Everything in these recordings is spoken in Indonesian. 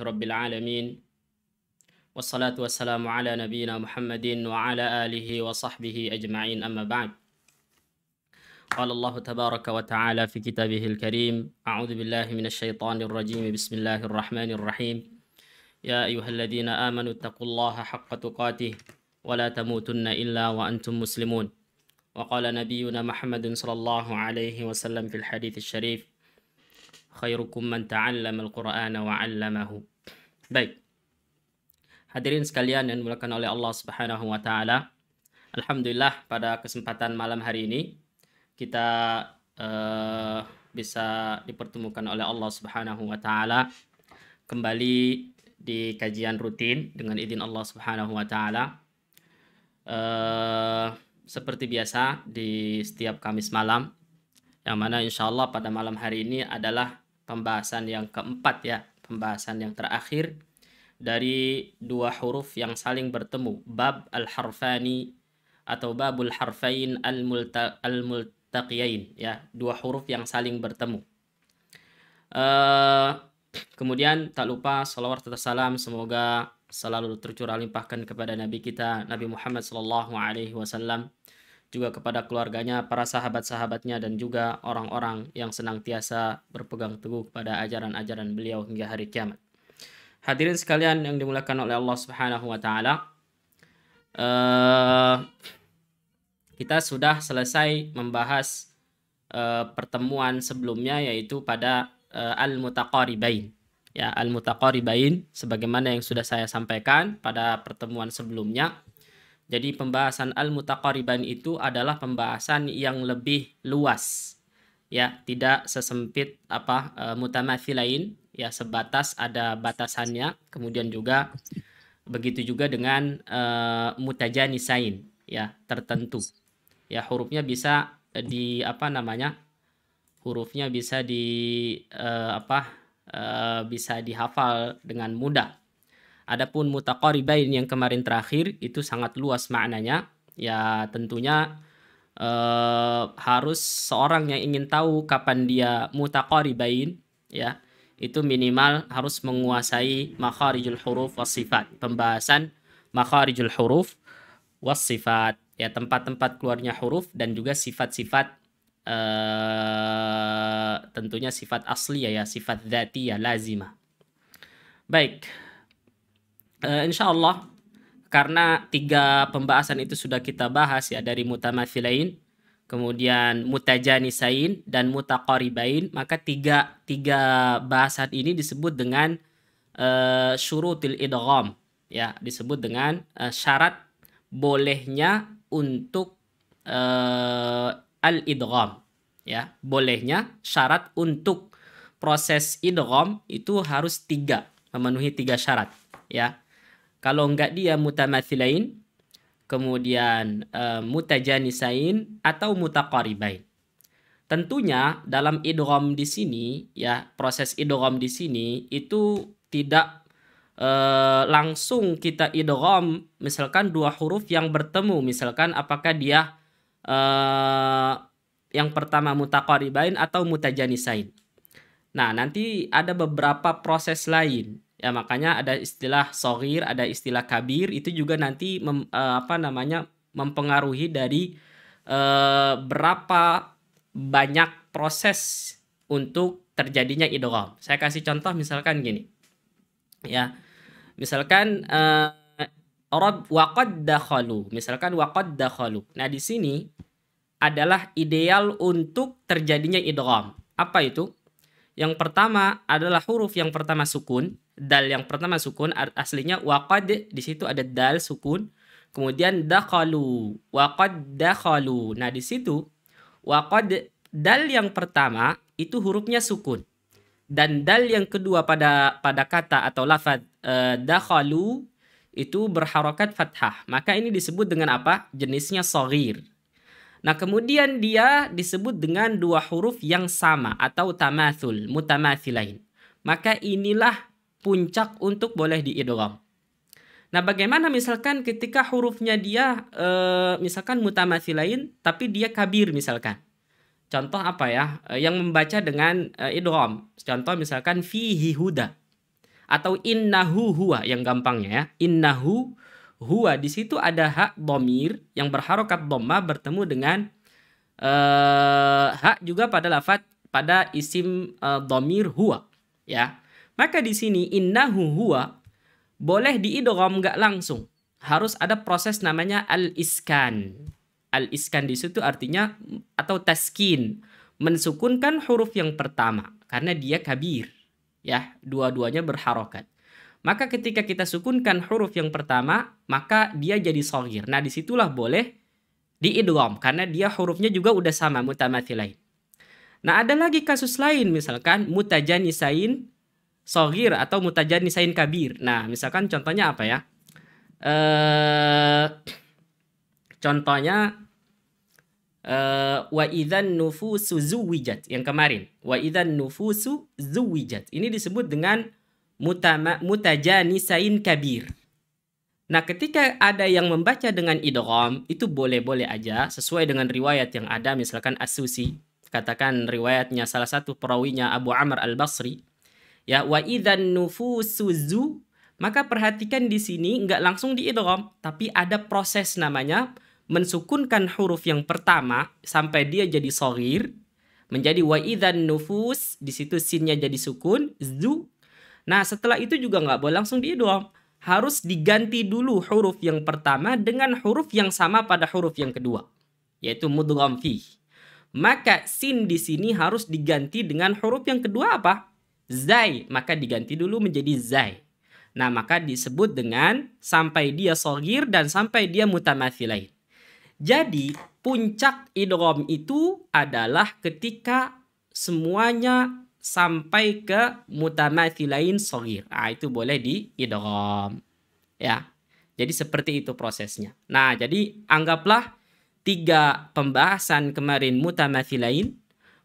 رب العالمين والصلاة والسلام على نبينا محمد وعلى آله وصحبه أجمعين أما بعد قال الله تبارك وتعالى في كتابه الكريم أعوذ بالله من الشيطان الرجيم بسم الله الرحمن الرحيم يا أيها الذين آمنوا اتقوا الله حق تقاته ولا تموتن إلا وأنتم مسلمون وقال نبينا محمد صلى الله عليه وسلم في الحديث الشريف khairukum man ta'allama al-Qur'ana wa 'allamahu. Baik. Hadirin sekalian yang dimuliakan oleh Allah Subhanahu wa taala. Alhamdulillah pada kesempatan malam hari ini kita uh, bisa dipertemukan oleh Allah Subhanahu wa taala kembali di kajian rutin dengan izin Allah Subhanahu wa taala. Uh, seperti biasa di setiap Kamis malam yang mana insya Allah pada malam hari ini adalah pembahasan yang keempat ya, pembahasan yang terakhir dari dua huruf yang saling bertemu, bab al-harfani atau babul harfain al-multa al-multaqiyain ya, dua huruf yang saling bertemu. Uh, kemudian tak lupa salawat serta salam semoga selalu tercurah limpahkan kepada nabi kita Nabi Muhammad sallallahu alaihi wasallam juga kepada keluarganya, para sahabat-sahabatnya, dan juga orang-orang yang senantiasa berpegang teguh pada ajaran-ajaran beliau hingga hari kiamat. Hadirin sekalian yang dimulakan oleh Allah Subhanahu wa Ta'ala, uh, kita sudah selesai membahas uh, pertemuan sebelumnya, yaitu pada uh, Al-Mutaqaribain. Ya, Al-Mutaqaribain, sebagaimana yang sudah saya sampaikan pada pertemuan sebelumnya jadi pembahasan al-mutaqariban itu adalah pembahasan yang lebih luas. Ya, tidak sesempit apa e, lain, ya sebatas ada batasannya. Kemudian juga begitu juga dengan e, mutajanisain, ya, tertentu. Ya, hurufnya bisa di apa namanya? Hurufnya bisa di e, apa? E, bisa dihafal dengan mudah Adapun mutaqaribain yang kemarin terakhir itu sangat luas maknanya. Ya tentunya eh, harus seorang yang ingin tahu kapan dia mutaqaribain ya itu minimal harus menguasai makharijul huruf was sifat. Pembahasan makharijul huruf was sifat ya tempat-tempat keluarnya huruf dan juga sifat-sifat eh tentunya sifat asli ya, ya. sifat dzati ya lazimah. Baik, uh, eh, insya Allah karena tiga pembahasan itu sudah kita bahas ya dari mutamatsilain kemudian mutajanisain dan mutaqaribain maka tiga tiga bahasan ini disebut dengan uh, syurutil idgham ya disebut dengan uh, syarat bolehnya untuk uh, al idgham ya bolehnya syarat untuk proses idgham itu harus tiga memenuhi tiga syarat ya kalau enggak dia mutamatsilain, kemudian uh, mutajanisain atau mutaqaribain. Tentunya dalam idgham di sini ya, proses idgham di sini itu tidak uh, langsung kita idgham misalkan dua huruf yang bertemu misalkan apakah dia uh, yang pertama mutaqaribain atau mutajanisain. Nah, nanti ada beberapa proses lain Ya makanya ada istilah sohir, ada istilah kabir itu juga nanti mem, uh, apa namanya mempengaruhi dari uh, berapa banyak proses untuk terjadinya idgham. Saya kasih contoh misalkan gini. Ya. Misalkan uh, eh, wakod waqad Misalkan waqad dakhalu. Nah, di sini adalah ideal untuk terjadinya idgham. Apa itu? Yang pertama adalah huruf yang pertama sukun, dal yang pertama sukun aslinya waqad di situ ada dal sukun kemudian dakhalu waqad dakhalu nah di situ waqad dal yang pertama itu hurufnya sukun dan dal yang kedua pada pada kata atau lafaz e, eh, dakhalu itu berharokat fathah maka ini disebut dengan apa jenisnya sogir Nah kemudian dia disebut dengan dua huruf yang sama atau tamathul, mutamathilain. Maka inilah puncak untuk boleh diidrom. Nah, bagaimana misalkan ketika hurufnya dia e, misalkan lain, tapi dia kabir misalkan. Contoh apa ya? E, yang membaca dengan e, eh, idrom. Contoh misalkan fihi huda atau innahu huwa yang gampangnya ya. Innahu huwa di situ ada hak domir yang berharokat doma bertemu dengan e, hak juga pada lafat pada isim e, domir huwa ya. Maka di sini innahu huwa boleh diidgham nggak langsung. Harus ada proses namanya al-iskan. Al-iskan di situ artinya atau taskin, mensukunkan huruf yang pertama karena dia kabir. Ya, dua-duanya berharokat. Maka ketika kita sukunkan huruf yang pertama, maka dia jadi sogir. Nah, disitulah boleh diidgham karena dia hurufnya juga udah sama mutamatsilain. Nah, ada lagi kasus lain misalkan mutajanisain sogir atau nisa'in kabir. Nah, misalkan contohnya apa ya? Eh, contohnya eh, wa nufusu zuwijat yang kemarin. Wa nufusu zuwijat. Ini disebut dengan mutama, nisa'in kabir. Nah, ketika ada yang membaca dengan idgham, itu boleh-boleh aja sesuai dengan riwayat yang ada misalkan as katakan riwayatnya salah satu perawinya Abu Amr Al-Basri Ya, wa idan nufusuzu Maka perhatikan di sini nggak langsung di idrom tapi ada proses namanya mensukunkan huruf yang pertama sampai dia jadi sorir menjadi wa idan nufus di situ sinnya jadi sukun zu nah setelah itu juga nggak boleh langsung di idrom harus diganti dulu huruf yang pertama dengan huruf yang sama pada huruf yang kedua yaitu mudgham fi maka sin di sini harus diganti dengan huruf yang kedua apa zai maka diganti dulu menjadi zai. Nah, maka disebut dengan sampai dia sogir dan sampai dia mutamathilain. Jadi, puncak idrom itu adalah ketika semuanya sampai ke mutamathilain sogir. Nah, itu boleh di idrom. Ya. Jadi seperti itu prosesnya. Nah, jadi anggaplah tiga pembahasan kemarin mutamathilain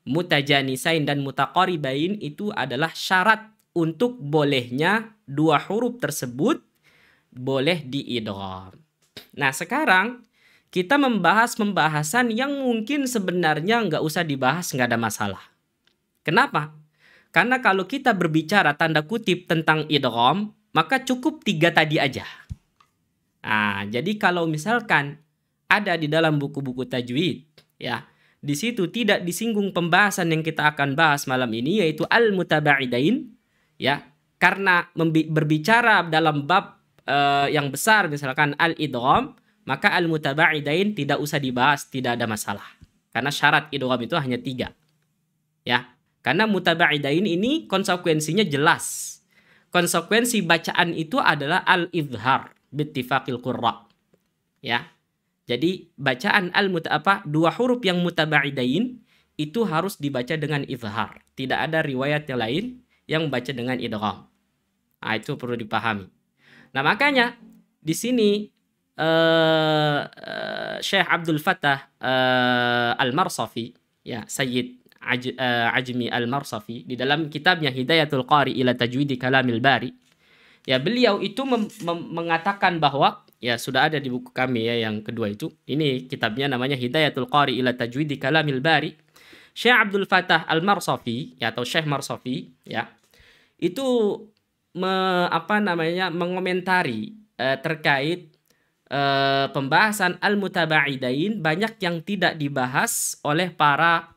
mutajanisain dan mutakoribain itu adalah syarat untuk bolehnya dua huruf tersebut boleh diidrom. Nah, sekarang kita membahas pembahasan yang mungkin sebenarnya nggak usah dibahas, nggak ada masalah. Kenapa? Karena kalau kita berbicara tanda kutip tentang idrom maka cukup tiga tadi aja. Nah, jadi kalau misalkan ada di dalam buku-buku tajwid, ya, di situ tidak disinggung pembahasan yang kita akan bahas malam ini yaitu al mutabaidain ya karena berbicara dalam bab uh, yang besar misalkan al idgham maka al mutabaidain tidak usah dibahas tidak ada masalah karena syarat idgham itu hanya tiga ya karena mutabaidain ini konsekuensinya jelas konsekuensi bacaan itu adalah al idhar bittifaqil qurra ya jadi bacaan al muta apa dua huruf yang mutabaidain itu harus dibaca dengan izhar. Tidak ada riwayat yang lain yang membaca dengan idgham. Nah, itu perlu dipahami. Nah, makanya di sini uh, uh, Syekh Abdul Fattah uh, Al-Marsafi ya Sayyid Aj, uh, Ajmi Al-Marsafi di dalam kitabnya Hidayatul Qari ila Tajwidi Kalamil Bari ya beliau itu mem- mem- mengatakan bahwa ya sudah ada di buku kami ya yang kedua itu. Ini kitabnya namanya Hidayatul Qari ila Tajwidi Kalamil Bari. Syekh Abdul Fatah Al-Marsafi ya, atau Syekh Marsafi ya. Itu me, apa namanya mengomentari eh, terkait eh, pembahasan al-mutabaidain banyak yang tidak dibahas oleh para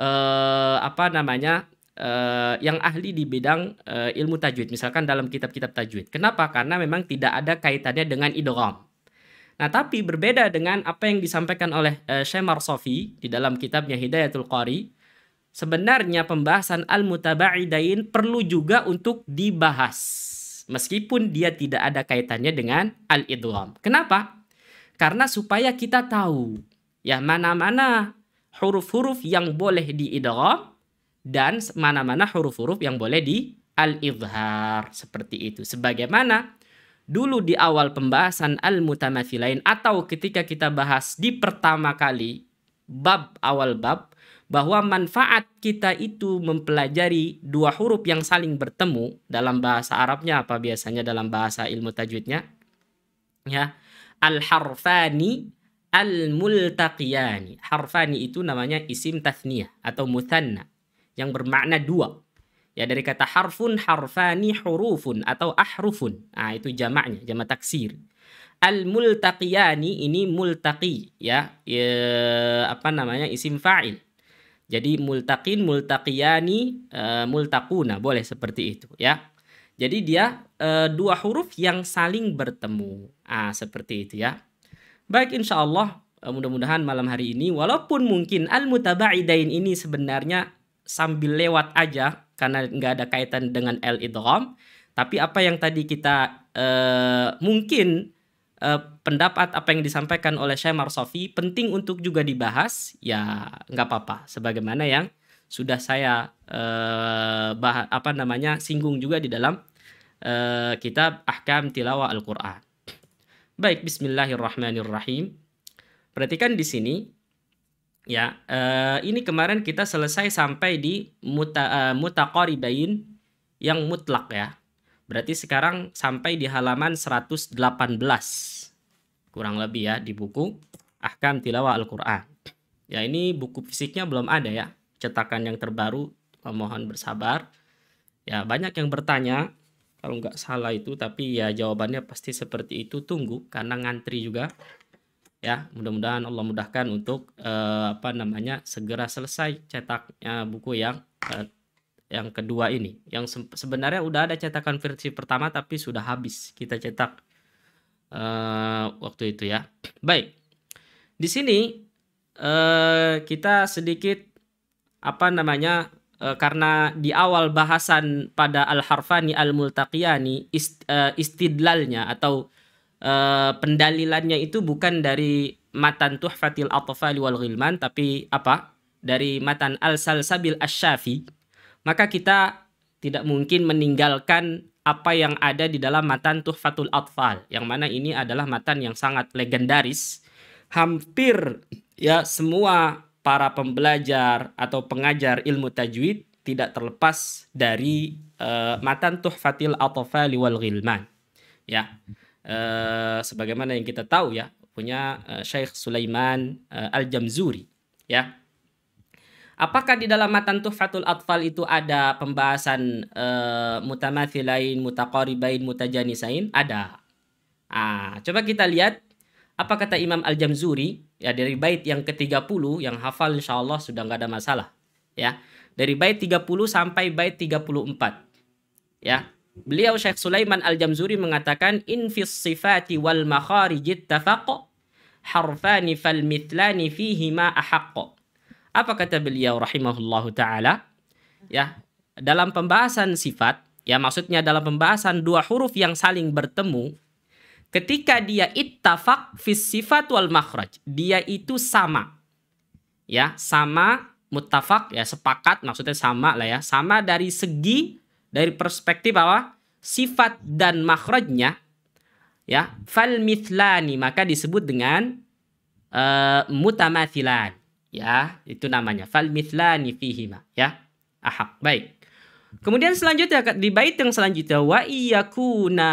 eh, apa namanya uh, yang ahli di bidang uh, ilmu tajwid, misalkan dalam kitab-kitab tajwid. Kenapa? Karena memang tidak ada kaitannya dengan idgham. Nah, tapi berbeda dengan apa yang disampaikan oleh uh, Syekh Sofi di dalam kitabnya Hidayatul Qari, sebenarnya pembahasan al-mutaba'idain perlu juga untuk dibahas meskipun dia tidak ada kaitannya dengan al-idgham. Kenapa? Karena supaya kita tahu ya mana-mana huruf-huruf yang boleh diidgham dan mana-mana huruf-huruf yang boleh di al-idhar seperti itu. Sebagaimana dulu di awal pembahasan al-mutamatsilain atau ketika kita bahas di pertama kali bab awal bab bahwa manfaat kita itu mempelajari dua huruf yang saling bertemu dalam bahasa Arabnya apa biasanya dalam bahasa ilmu tajwidnya ya al-harfani al-multaqiyani harfani itu namanya isim tasniyah atau muthanna yang bermakna dua. Ya dari kata harfun, harfani, hurufun atau ahrufun. Nah, itu jamaknya, jamak taksir. Al multaqiyani ini multaqi ya, ya. apa namanya isim fa'il. Jadi multaqin, multaqiyani, multakuna eh, multaquna boleh seperti itu ya. Jadi dia e, dua huruf yang saling bertemu. Ah seperti itu ya. Baik insyaallah eh, mudah-mudahan malam hari ini walaupun mungkin al mutabaidain ini sebenarnya sambil lewat aja karena nggak ada kaitan dengan al idrom tapi apa yang tadi kita uh, mungkin uh, pendapat apa yang disampaikan oleh Syekh Marsofi penting untuk juga dibahas ya nggak apa-apa sebagaimana yang sudah saya uh, bah apa namanya singgung juga di dalam uh, kitab Ahkam Tilawah Al-Qur'an. Baik, bismillahirrahmanirrahim. Perhatikan di sini ya uh, ini kemarin kita selesai sampai di muta uh, mutaqaribain yang mutlak ya berarti sekarang sampai di halaman 118 kurang lebih ya di buku Ahkam Tilawah Al-Qur'an ya ini buku fisiknya belum ada ya cetakan yang terbaru mohon bersabar ya banyak yang bertanya kalau nggak salah itu tapi ya jawabannya pasti seperti itu tunggu karena ngantri juga ya mudah-mudahan Allah mudahkan untuk uh, apa namanya segera selesai cetak buku yang uh, yang kedua ini yang se sebenarnya udah ada cetakan versi pertama tapi sudah habis kita cetak uh, waktu itu ya baik di sini uh, kita sedikit apa namanya uh, karena di awal bahasan pada al harfani al multaqiyani ist, uh, istidlalnya atau Eh, pendalilannya itu bukan dari matan Tuhfatil Atfal wal Ghilman tapi apa? Dari matan Al-Salsabil asyafi Maka kita tidak mungkin meninggalkan apa yang ada di dalam matan Tuhfatul Atfal yang mana ini adalah matan yang sangat legendaris. Hampir ya semua para pembelajar atau pengajar ilmu tajwid tidak terlepas dari uh, matan Tuhfatil Atfal wal Ghilman. Ya. Eh, sebagaimana yang kita tahu ya punya uh, Syekh Sulaiman uh, Al-Jamzuri ya. Apakah di dalam matan Tuhfatul Atfal itu ada pembahasan uh, mutamathilain, mutaqaribain, mutajanisain? Ada. Ah, coba kita lihat apa kata Imam Al-Jamzuri ya dari bait yang ke-30 yang hafal Insyaallah sudah nggak ada masalah ya dari bait 30 sampai bait 34 ya Beliau Syekh Sulaiman Al-Jamzuri mengatakan in fis sifati wal makharijit tafaqq harfani fal mithlani fihi ma ahaq. Apa kata beliau rahimahullahu taala? Ya, dalam pembahasan sifat, ya maksudnya dalam pembahasan dua huruf yang saling bertemu, ketika dia ittafaq fis sifat wal makhraj, dia itu sama. Ya, sama mutafak ya sepakat maksudnya sama lah ya, sama dari segi dari perspektif apa? Sifat dan makhrajnya ya, fal mithlani maka disebut dengan uh, mutamathilan ya, itu namanya fal mithlani fihima ya. Aha, baik. Kemudian selanjutnya di bait yang selanjutnya wa iyakuna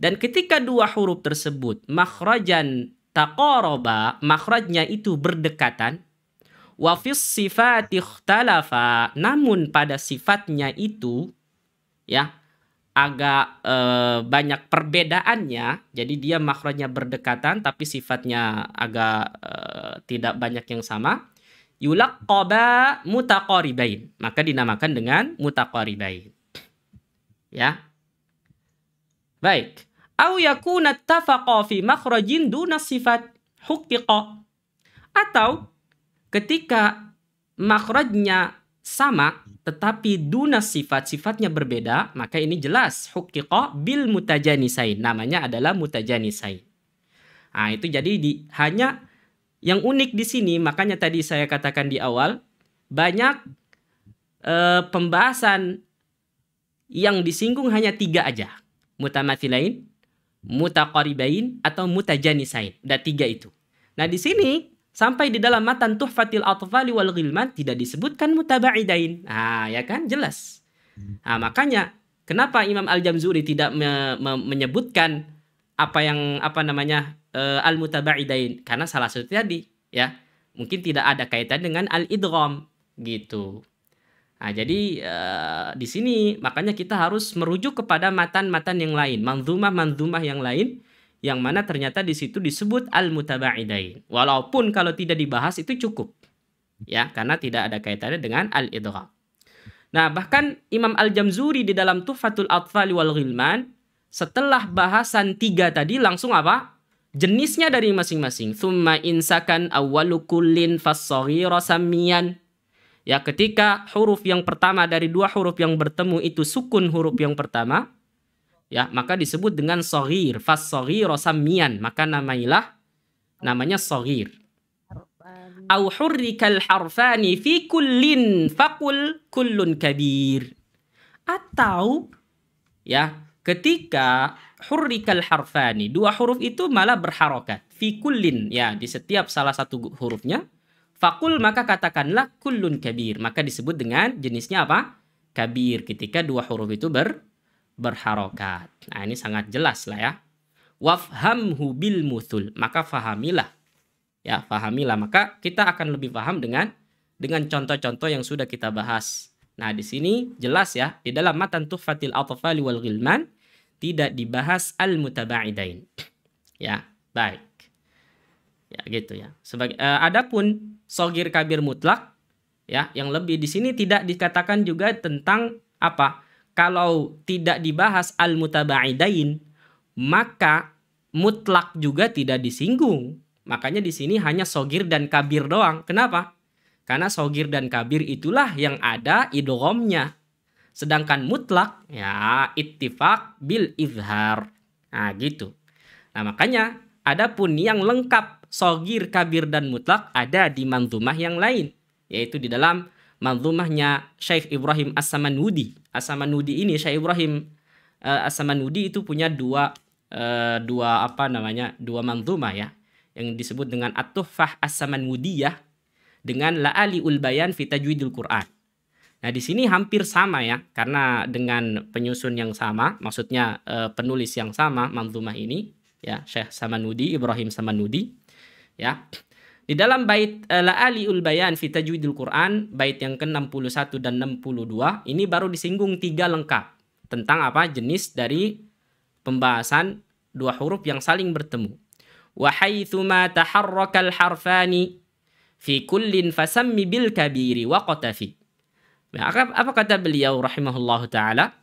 dan ketika dua huruf tersebut makhrajan taqaraba makhrajnya itu berdekatan wafis sifat ikhtalafa namun pada sifatnya itu ya agak e, banyak perbedaannya jadi dia makronya berdekatan tapi sifatnya agak e, tidak banyak yang sama koba mutakoribain maka dinamakan dengan mutakoribain ya baik au yakuna tafaqa fi makhrajin duna sifat hukiqa atau Ketika makrajnya sama tetapi duna sifat-sifatnya berbeda, maka ini jelas hukiko bil mutajanisai Namanya adalah mutajanisai Nah, itu jadi di, hanya yang unik di sini, makanya tadi saya katakan di awal, banyak eh, pembahasan yang disinggung hanya tiga aja. Mutamathilain, mutaqaribain, atau mutajanisain. Ada tiga itu. Nah, di sini Sampai di dalam matan tuhfatil atfali wal ghilman tidak disebutkan mutaba'idain. ah ya kan? Jelas. Nah, makanya kenapa Imam Al-Jamzuri tidak me me menyebutkan apa yang apa namanya uh, eh, al-mutaba'idain karena salah satu tadi ya mungkin tidak ada kaitan dengan al idrom gitu. Nah, jadi uh, di sini makanya kita harus merujuk kepada matan-matan yang lain, manzumah-manzumah yang lain yang mana ternyata di situ disebut al-mutabaidain. Walaupun kalau tidak dibahas itu cukup. Ya, karena tidak ada kaitannya dengan al-idgham. Nah, bahkan Imam Al-Jamzuri di dalam tufatul Atfal wal Ghilman setelah bahasan tiga tadi langsung apa? Jenisnya dari masing-masing. Thumma insakan awalukulin samian. Ya, ketika huruf yang pertama dari dua huruf yang bertemu itu sukun huruf yang pertama, ya maka disebut dengan sogir fas sogir rosamian maka namailah namanya sogir au hurrikal harfani fi kullin fakul kullun kabir atau ya ketika hurrikal harfani dua huruf itu malah berharokat fi kullin ya di setiap salah satu hurufnya fakul maka katakanlah kullun kabir maka disebut dengan jenisnya apa kabir ketika dua huruf itu ber berharokat. Nah ini sangat jelas lah ya. Wafhamhu bil mutul. Maka fahamilah. Ya fahamilah. Maka kita akan lebih paham dengan dengan contoh-contoh yang sudah kita bahas. Nah di sini jelas ya. Di dalam matan tuhfatil atfali wal ghilman. Tidak dibahas al-mutaba'idain. Ya baik. Ya gitu ya. Sebagai, uh, e, adapun sogir kabir mutlak. Ya, yang lebih di sini tidak dikatakan juga tentang apa kalau tidak dibahas al-mutabaidain, maka mutlak juga tidak disinggung. Makanya di sini hanya sogir dan kabir doang. Kenapa? Karena sogir dan kabir itulah yang ada idromnya. Sedangkan mutlak, ya ittifak bil izhar. Nah gitu. Nah makanya adapun yang lengkap sogir, kabir, dan mutlak ada di manzumah yang lain. Yaitu di dalam manzumahnya Syekh Ibrahim As-Samanudi. As-Samanudi ini Syekh Ibrahim uh, As-Samanudi itu punya dua uh, dua apa namanya? dua manzumah ya yang disebut dengan At-Tuhfah As-Samanudiyah dengan La'ali Ulbayan fi Tajwidil Quran. Nah, di sini hampir sama ya karena dengan penyusun yang sama, maksudnya uh, penulis yang sama manzumah ini ya Syekh Samanudi Ibrahim Samanudi ya. Di dalam bait uh, La'aliul Bayan fi tajwidul Quran, bait yang ke-61 dan 62, ini baru disinggung tiga lengkap tentang apa jenis dari pembahasan dua huruf yang saling bertemu. Wa haitsuma taharrakal harfani fi kullin fasammi bil kabiri wa qatafi. Ya, apa kata beliau rahimahullahu taala?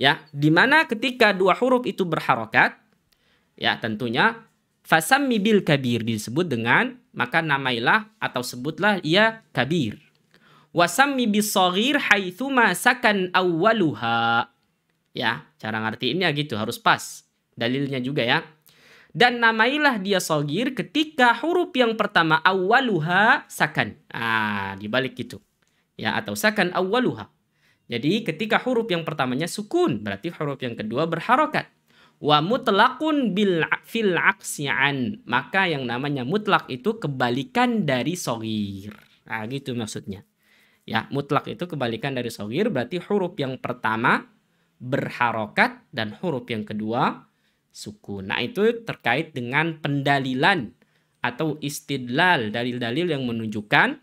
Ya, di mana ketika dua huruf itu berharokat, ya tentunya Fasammi bil kabir disebut dengan maka namailah atau sebutlah ia kabir. Wasammi bis saghir itu masakan awwaluha. Ya, cara ngerti ini ya gitu harus pas. Dalilnya juga ya. Dan namailah dia sogir ketika huruf yang pertama awaluha sakan. Ah, dibalik gitu. Ya, atau sakan awaluha. Jadi ketika huruf yang pertamanya sukun, berarti huruf yang kedua berharokat wa mutlakun bil fil aksian maka yang namanya mutlak itu kebalikan dari sogir nah gitu maksudnya ya mutlak itu kebalikan dari sogir berarti huruf yang pertama berharokat dan huruf yang kedua sukun nah itu terkait dengan pendalilan atau istidlal dalil-dalil yang menunjukkan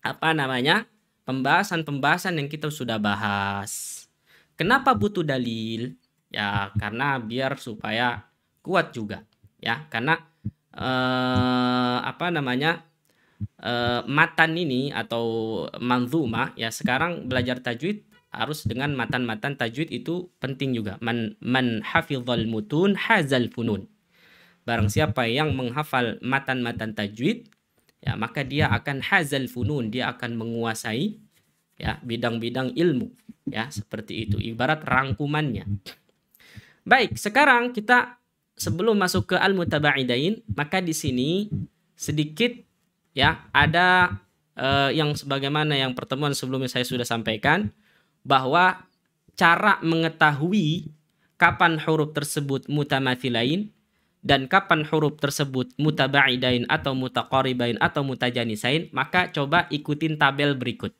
apa namanya pembahasan-pembahasan yang kita sudah bahas. Kenapa butuh dalil? ya karena biar supaya kuat juga ya karena eh, apa namanya eh, matan ini atau manzuma ya sekarang belajar tajwid harus dengan matan-matan tajwid itu penting juga man man hafizal mutun hazal funun barang siapa yang menghafal matan-matan tajwid ya maka dia akan hazal funun dia akan menguasai ya bidang-bidang ilmu ya seperti itu ibarat rangkumannya Baik, sekarang kita sebelum masuk ke al-mutabaidain, maka di sini sedikit ya ada eh, yang sebagaimana yang pertemuan sebelumnya saya sudah sampaikan bahwa cara mengetahui kapan huruf tersebut mutamatsilain dan kapan huruf tersebut mutabaidain atau mutaqaribain atau mutajanisain, maka coba ikutin tabel berikut.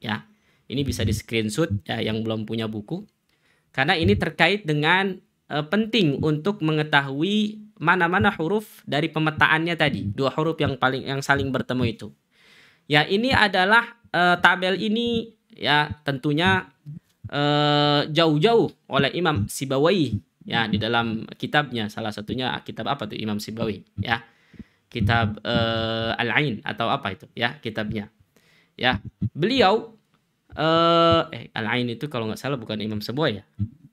Ya. Ini bisa di screenshot ya yang belum punya buku karena ini terkait dengan uh, penting untuk mengetahui mana-mana huruf dari pemetaannya tadi dua huruf yang paling yang saling bertemu itu ya ini adalah uh, tabel ini ya tentunya eh, jauh-jauh oleh Imam Sibawi ya di dalam kitabnya salah satunya kitab apa tuh Imam Sibawi ya kitab Al-Ain atau apa itu ya kitabnya ya beliau uh, eh Al-Ain itu kalau nggak salah bukan Imam Seboi ya.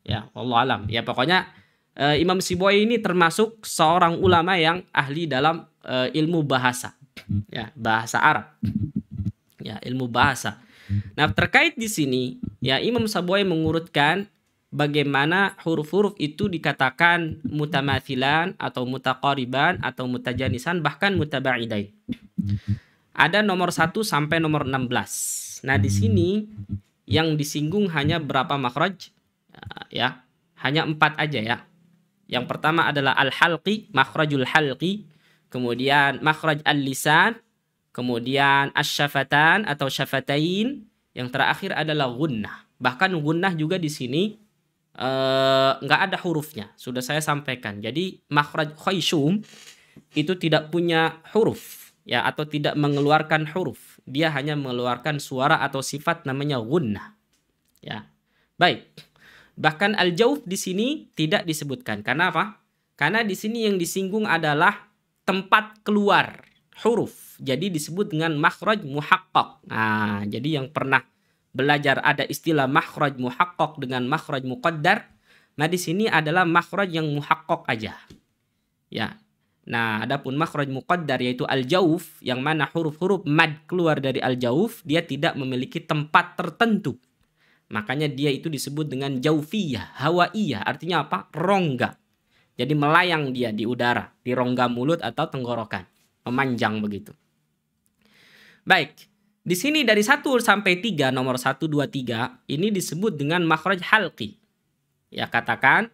Ya, Allah alam. Ya pokoknya uh, Imam Seboi ini termasuk seorang ulama yang ahli dalam uh, ilmu bahasa. Ya, bahasa Arab. Ya, ilmu bahasa. Nah, terkait di sini ya Imam Seboi mengurutkan bagaimana huruf-huruf itu dikatakan mutamathilan atau mutaqariban atau mutajanisan bahkan mutabaidain. Ada nomor 1 sampai nomor 16. Nah, di sini hmm. yang disinggung hanya berapa makhraj? Eh, ya, hanya empat aja ya. Yang pertama adalah al-halqi, makhrajul halqi, kemudian makhraj al-lisan, kemudian asy-syafatan atau syafatain, yang terakhir adalah gunnah. Bahkan gunnah juga di sini eh, nggak uh, ada hurufnya, sudah saya sampaikan. Jadi makhraj khayshum itu tidak punya huruf ya atau tidak mengeluarkan huruf dia hanya mengeluarkan suara atau sifat namanya gunnah. Ya. Baik. Bahkan al-jauf di sini tidak disebutkan. Karena apa? Karena di sini yang disinggung adalah tempat keluar huruf. Jadi disebut dengan makhraj muhaqqaq. Nah, jadi yang pernah belajar ada istilah makhraj muhaqqaq dengan makhraj muqaddar. Nah, di sini adalah makhraj yang muhaqqaq aja. Ya, Nah, adapun makhraj muqaddar yaitu al-jauf yang mana huruf-huruf mad keluar dari al-jauf dia tidak memiliki tempat tertentu. Makanya dia itu disebut dengan jaufiyah, hawaiyah, artinya apa? Rongga. Jadi melayang dia di udara, di rongga mulut atau tenggorokan, memanjang begitu. Baik, di sini dari 1 sampai 3 nomor 1 2 3 ini disebut dengan makhraj halqi. Ya katakan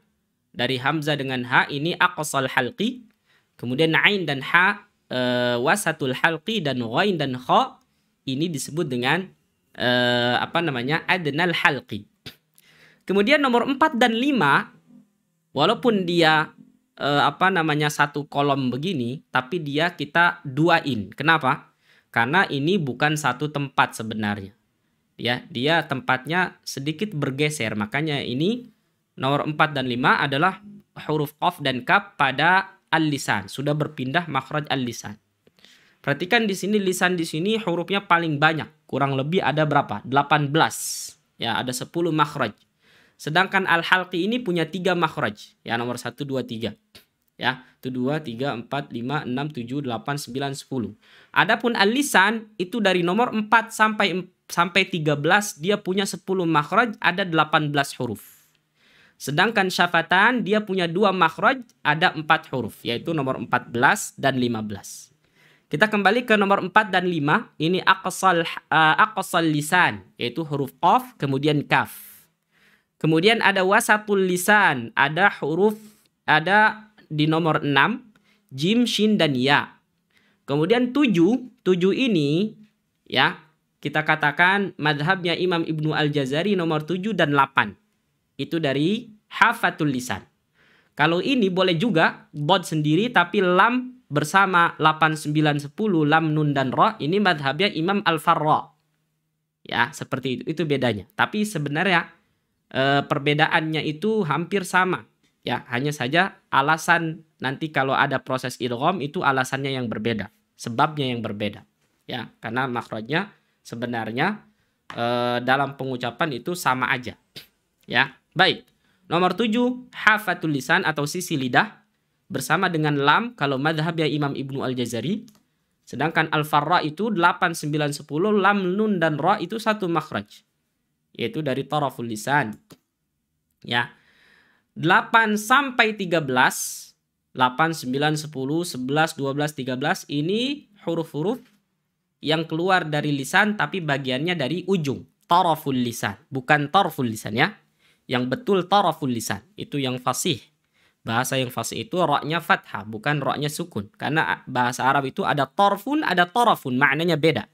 dari hamzah dengan h ini aqsal halqi Kemudian ain dan ha uh, wasatul halqi dan ghain dan kha ini disebut dengan uh, apa namanya? adnal halqi. Kemudian nomor 4 dan 5 walaupun dia uh, apa namanya satu kolom begini tapi dia kita duain. Kenapa? Karena ini bukan satu tempat sebenarnya. Ya, dia tempatnya sedikit bergeser makanya ini nomor 4 dan 5 adalah huruf qaf dan kaf pada al-lisan, sudah berpindah makhraj al-lisan. Perhatikan di sini lisan di sini hurufnya paling banyak, kurang lebih ada berapa? 18. Ya, ada 10 makhraj. Sedangkan al-halqi ini punya 3 makhraj. Ya, nomor 1 2 3. Ya, 1 2 3 4 5 6 7 8 9 10. Adapun al-lisan itu dari nomor 4 sampai sampai 13 dia punya 10 makhraj, ada 18 huruf. Sedangkan syafatan dia punya dua makhraj ada empat huruf yaitu nomor 14 dan 15. Kita kembali ke nomor 4 dan 5. Ini aqsal uh, aqsal lisan yaitu huruf qaf kemudian kaf. Kemudian ada wasatul lisan, ada huruf ada di nomor 6 jim, shin dan ya. Kemudian 7, 7 ini ya kita katakan madhabnya Imam Ibnu Al-Jazari nomor 7 dan 8 itu dari hafatul lisan. Kalau ini boleh juga bot sendiri tapi lam bersama 8, 9, 10, lam, nun, dan roh. Ini madhabnya Imam Al-Farra. Ya, seperti itu. Itu bedanya. Tapi sebenarnya eh, perbedaannya itu hampir sama. Ya, hanya saja alasan nanti kalau ada proses idrom itu alasannya yang berbeda. Sebabnya yang berbeda. Ya, karena makhrajnya sebenarnya eh, dalam pengucapan itu sama aja. Ya, Baik. Nomor tujuh, hafatul lisan atau sisi lidah bersama dengan lam kalau madhab ya Imam Ibnu Al-Jazari. Sedangkan al-farra itu 8, 9, 10, lam, nun, dan ra itu satu makhraj. Yaitu dari taraful lisan. Ya. 8 sampai 13, 8, 9, 10, 11, 12, 13 ini huruf-huruf yang keluar dari lisan tapi bagiannya dari ujung. Taraful lisan, bukan tarful lisan ya yang betul taraful lisan itu yang fasih bahasa yang fasih itu roknya fathah bukan roknya sukun karena bahasa Arab itu ada torfun ada torafun maknanya beda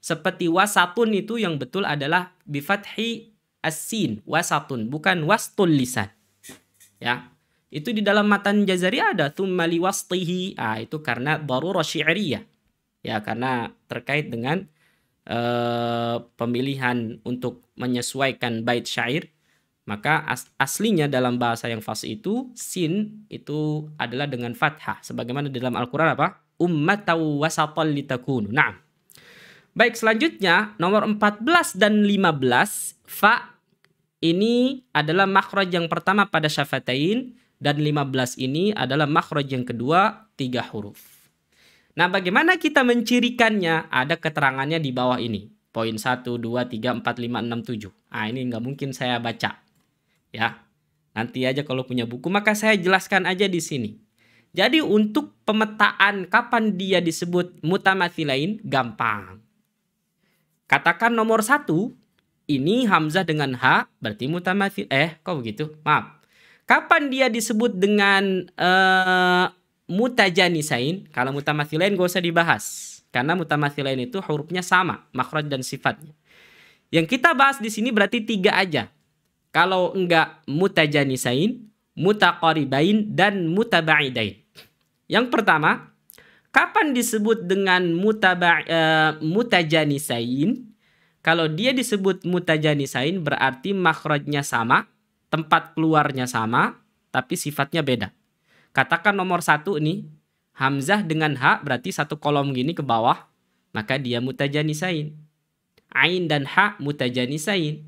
seperti wasatun itu yang betul adalah bifathi asin wasatun bukan wastul lisan ya itu di dalam matan jazari ada was wastihi ah itu karena baru syi'riyah ya karena terkait dengan uh, pemilihan untuk menyesuaikan bait syair maka as aslinya dalam bahasa yang fas itu sin itu adalah dengan fathah sebagaimana dalam Al-Qur'an apa? Ummatau wasatal litakunu. Nah. Baik, selanjutnya nomor 14 dan 15 fa ini adalah makhraj yang pertama pada syafatain dan 15 ini adalah makhraj yang kedua tiga huruf. Nah, bagaimana kita mencirikannya? Ada keterangannya di bawah ini. Poin 1, 2, 3, 4, 5, 6, 7. Nah, ini nggak mungkin saya baca ya. Nanti aja kalau punya buku maka saya jelaskan aja di sini. Jadi untuk pemetaan kapan dia disebut mutamatsilain gampang. Katakan nomor satu ini hamzah dengan h berarti mutamatsil eh kok begitu? Maaf. Kapan dia disebut dengan uh, mutajanisain? Kalau mutamatsilain gak usah dibahas karena mutamatsilain itu hurufnya sama makhraj dan sifatnya. Yang kita bahas di sini berarti tiga aja kalau enggak mutajanisain, mutaqaribain dan mutabaidain. Yang pertama, kapan disebut dengan mutaba uh, eh, mutajanisain? Kalau dia disebut mutajanisain berarti makhrajnya sama, tempat keluarnya sama, tapi sifatnya beda. Katakan nomor satu ini, Hamzah dengan H berarti satu kolom gini ke bawah, maka dia mutajanisain. Ain dan H mutajanisain.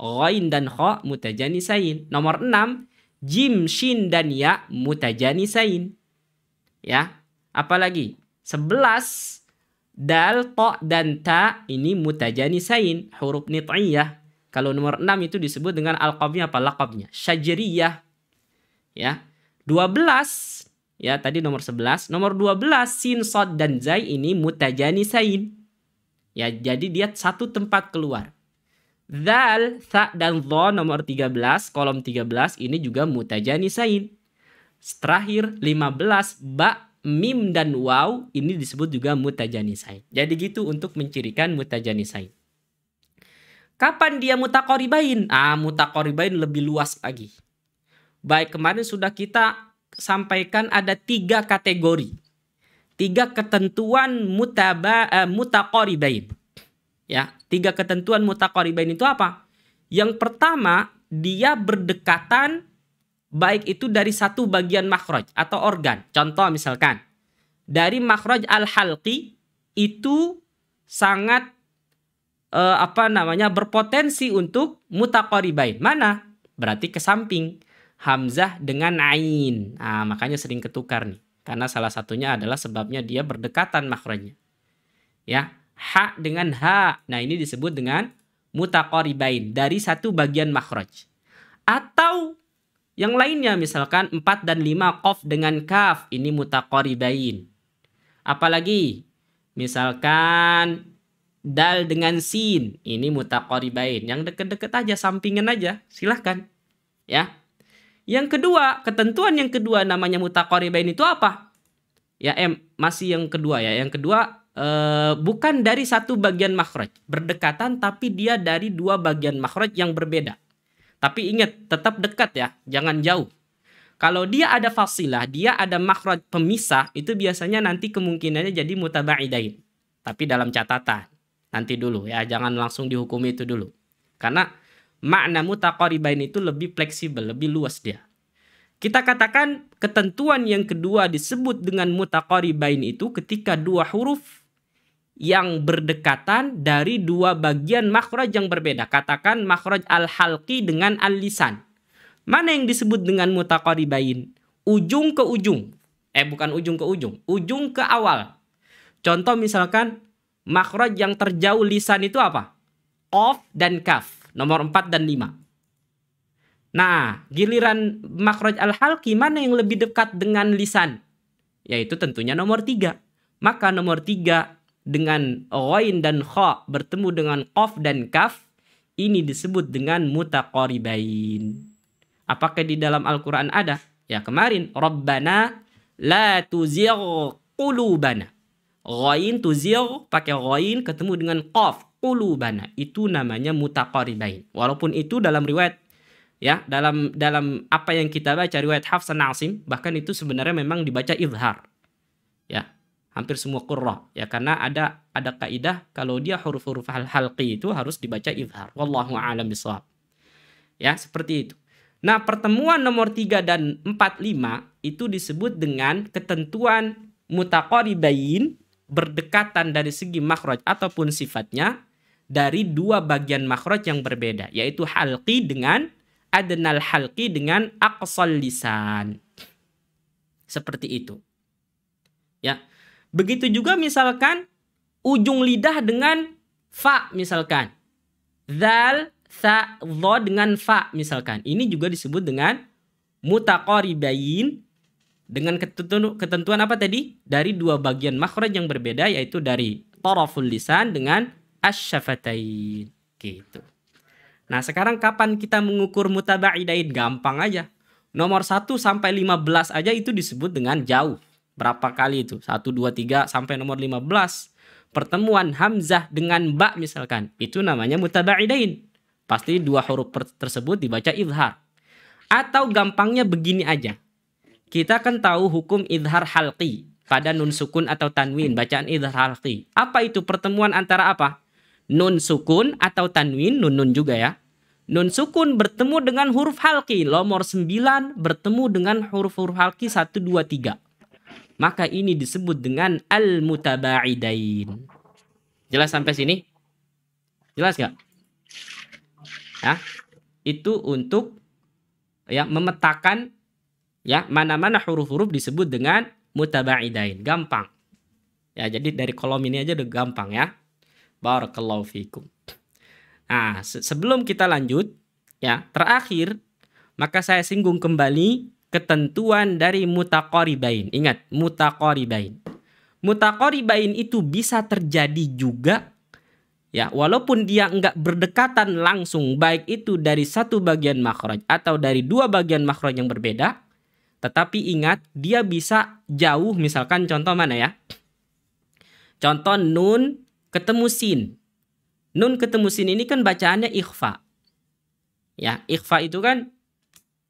Ghoin dan kho mutajanisain. Nomor 6, jim, shin dan ya mutajanisain. Ya. Apalagi 11 dal, to dan ta ini mutajanisain, huruf nit'iyah. Kalau nomor 6 itu disebut dengan alqabnya apa laqabnya? Syajriyah. Ya. 12 ya tadi nomor 11, nomor 12 sin, sod dan zai ini mutajanisain. Ya, jadi dia satu tempat keluar. Dal, Tha, dan Dho nomor 13, kolom 13 ini juga sain. Terakhir 15, Ba, Mim, dan Waw ini disebut juga sain. Jadi gitu untuk mencirikan sain. Kapan dia mutakoribain? Ah, mutakoribain lebih luas lagi. Baik, kemarin sudah kita sampaikan ada tiga kategori. Tiga ketentuan mutaba, uh, eh, mutakoribain. Ya, Tiga ketentuan mutakoribain itu apa? Yang pertama, dia berdekatan baik itu dari satu bagian makroj atau organ. Contoh misalkan, dari makroj al-halqi itu sangat eh, apa namanya berpotensi untuk mutakoribain. Mana? Berarti ke samping. Hamzah dengan Ain. Nah, makanya sering ketukar nih. Karena salah satunya adalah sebabnya dia berdekatan makhrajnya. Ya, ha dengan ha. Nah, ini disebut dengan mutaqaribain dari satu bagian makroj Atau yang lainnya misalkan 4 dan 5 qaf dengan kaf ini mutaqaribain. Apalagi misalkan dal dengan sin ini mutaqaribain. Yang deket-deket aja sampingan aja, silahkan. Ya. Yang kedua, ketentuan yang kedua namanya mutaqaribain itu apa? Ya M, masih yang kedua ya. Yang kedua Eh, bukan dari satu bagian makhraj, berdekatan tapi dia dari dua bagian makhraj yang berbeda. Tapi ingat, tetap dekat ya, jangan jauh. Kalau dia ada fasilah, dia ada makhraj pemisah, itu biasanya nanti kemungkinannya jadi mutabaidain. Tapi dalam catatan, nanti dulu ya, jangan langsung dihukumi itu dulu. Karena makna mutaqaribain itu lebih fleksibel, lebih luas dia. Kita katakan ketentuan yang kedua disebut dengan mutaqaribain itu ketika dua huruf yang berdekatan dari dua bagian makhraj yang berbeda. Katakan makhraj al-halqi dengan al-lisan. Mana yang disebut dengan mutaqaribain? Ujung ke ujung. Eh bukan ujung ke ujung, ujung ke awal. Contoh misalkan makhraj yang terjauh lisan itu apa? off dan kaf, nomor 4 dan 5. Nah, giliran makhraj al-halqi mana yang lebih dekat dengan lisan? Yaitu tentunya nomor 3. Maka nomor 3 dengan ghain dan kha bertemu dengan qaf dan kaf ini disebut dengan mutaqaribain. Apakah di dalam Al-Qur'an ada? Ya kemarin Rabbana la tuzigh qulubana. Ghain tuzigh pakai ghain ketemu dengan qaf qulubana. Itu namanya mutaqaribain. Walaupun itu dalam riwayat ya dalam dalam apa yang kita baca riwayat Hafsan Asim bahkan itu sebenarnya memang dibaca izhar. Ya, hampir semua qurra ya karena ada ada kaidah kalau dia huruf-huruf hal-halqi itu harus dibaca izhar wallahu alam bisawab ya seperti itu nah pertemuan nomor 3 dan 45 itu disebut dengan ketentuan mutaqaribain berdekatan dari segi makhraj ataupun sifatnya dari dua bagian makhraj yang berbeda yaitu halqi dengan adnal halqi dengan aqsal lisan seperti itu ya Begitu juga misalkan ujung lidah dengan fa misalkan. Zal, sa, dho dengan fa misalkan. Ini juga disebut dengan mutaqaribain dengan ketentuan apa tadi? Dari dua bagian makhraj yang berbeda yaitu dari taraful lisan dengan asyafatain. Gitu. Nah sekarang kapan kita mengukur mutabaidain? Gampang aja. Nomor 1 sampai 15 aja itu disebut dengan jauh. Berapa kali itu? satu dua tiga sampai nomor lima belas Pertemuan Hamzah dengan Ba misalkan. Itu namanya mutaba'idain. Pasti dua huruf tersebut dibaca idhar. Atau gampangnya begini aja. Kita kan tahu hukum idhar halqi pada nun sukun atau tanwin, bacaan idhar halqi. Apa itu pertemuan antara apa? Nun sukun atau tanwin, nun nun juga ya. Nun sukun bertemu dengan huruf halki nomor sembilan bertemu dengan huruf-huruf halki satu dua tiga maka ini disebut dengan al-mutabaidain. Jelas sampai sini? Jelas nggak? Ya, itu untuk ya memetakan ya mana-mana huruf-huruf disebut dengan mutabaidain. Gampang. Ya, jadi dari kolom ini aja udah gampang ya. Barakallahu fikum. Nah, se sebelum kita lanjut ya, terakhir maka saya singgung kembali ketentuan dari mutakoribain. Ingat, mutakoribain. Mutakoribain itu bisa terjadi juga ya walaupun dia enggak berdekatan langsung baik itu dari satu bagian makhraj atau dari dua bagian makhraj yang berbeda tetapi ingat dia bisa jauh misalkan contoh mana ya contoh nun ketemu sin nun ketemu sin ini kan bacaannya ikhfa ya ikhfa itu kan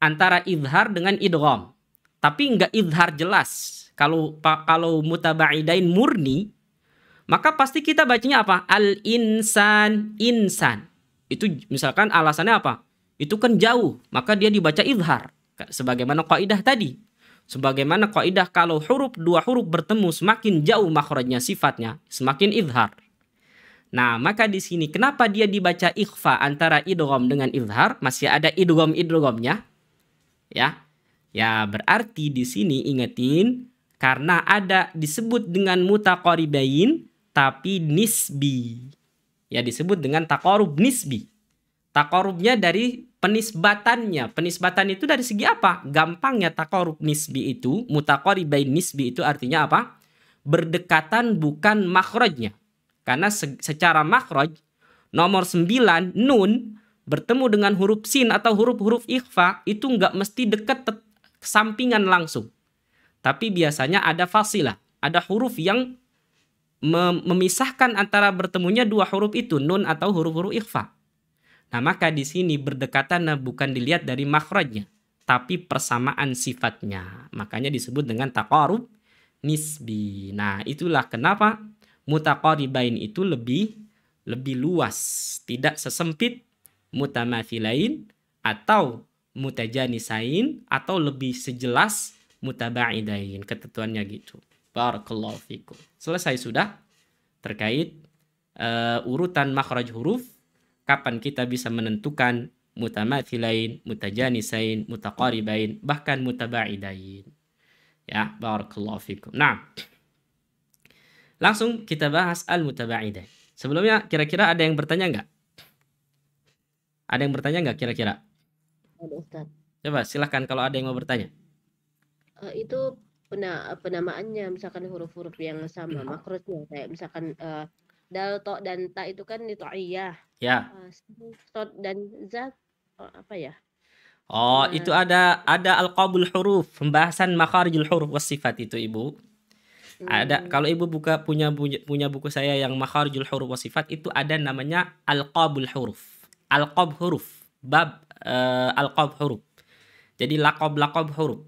antara idhar dengan idgham. Tapi nggak idhar jelas. Kalau kalau mutabaidain murni, maka pasti kita bacanya apa? Al insan insan. Itu misalkan alasannya apa? Itu kan jauh, maka dia dibaca idhar. Sebagaimana kaidah tadi. Sebagaimana kaidah kalau huruf dua huruf bertemu semakin jauh makhrajnya sifatnya, semakin idhar. Nah, maka di sini kenapa dia dibaca ikhfa antara idgham dengan idhar Masih ada idgham idghamnya ya. Ya, berarti di sini ingetin karena ada disebut dengan mutaqaribain tapi nisbi. Ya, disebut dengan takorub nisbi. Takorubnya dari penisbatannya. Penisbatan itu dari segi apa? Gampangnya takorub nisbi itu, mutaqaribain nisbi itu artinya apa? Berdekatan bukan makrojnya. Karena secara makroj nomor 9 nun bertemu dengan huruf sin atau huruf-huruf ikhfa itu nggak mesti dekat sampingan langsung. Tapi biasanya ada fasilah, ada huruf yang mem memisahkan antara bertemunya dua huruf itu, nun atau huruf-huruf ikhfa. Nah, maka di sini berdekatan nah, bukan dilihat dari makhrajnya, tapi persamaan sifatnya. Makanya disebut dengan taqarub nisbi. Nah, itulah kenapa mutaqaribain itu lebih lebih luas, tidak sesempit mutamatsilain atau mutajanisain atau lebih sejelas mutabaidain. Ketentuannya gitu. Barakallahu fikum. Selesai sudah terkait uh, urutan makhraj huruf kapan kita bisa menentukan mutamatsilain, mutajanisain, mutaqaribain, bahkan mutabaidain. Ya, barakallahu fikum. Nah. Langsung kita bahas al-mutabaidain. Sebelumnya kira-kira ada yang bertanya enggak? Ada yang bertanya nggak kira-kira? Ada Ustaz. Coba silahkan kalau ada yang mau bertanya. Uh, itu pena penamaannya misalkan huruf-huruf yang sama hmm. makrotnya kayak misalkan uh, dal to dan ta itu kan itu ayah. Ya. Uh, eh, sot dan zat oh, apa ya? Oh, nah. itu ada ada alqabul huruf, pembahasan makharijul huruf wasifat itu Ibu. Hmm. kalau Ibu buka punya punya buku saya yang makharijul huruf wasifat itu ada namanya alqabul huruf alqab huruf bab uh, alqab huruf jadi lakob lakob huruf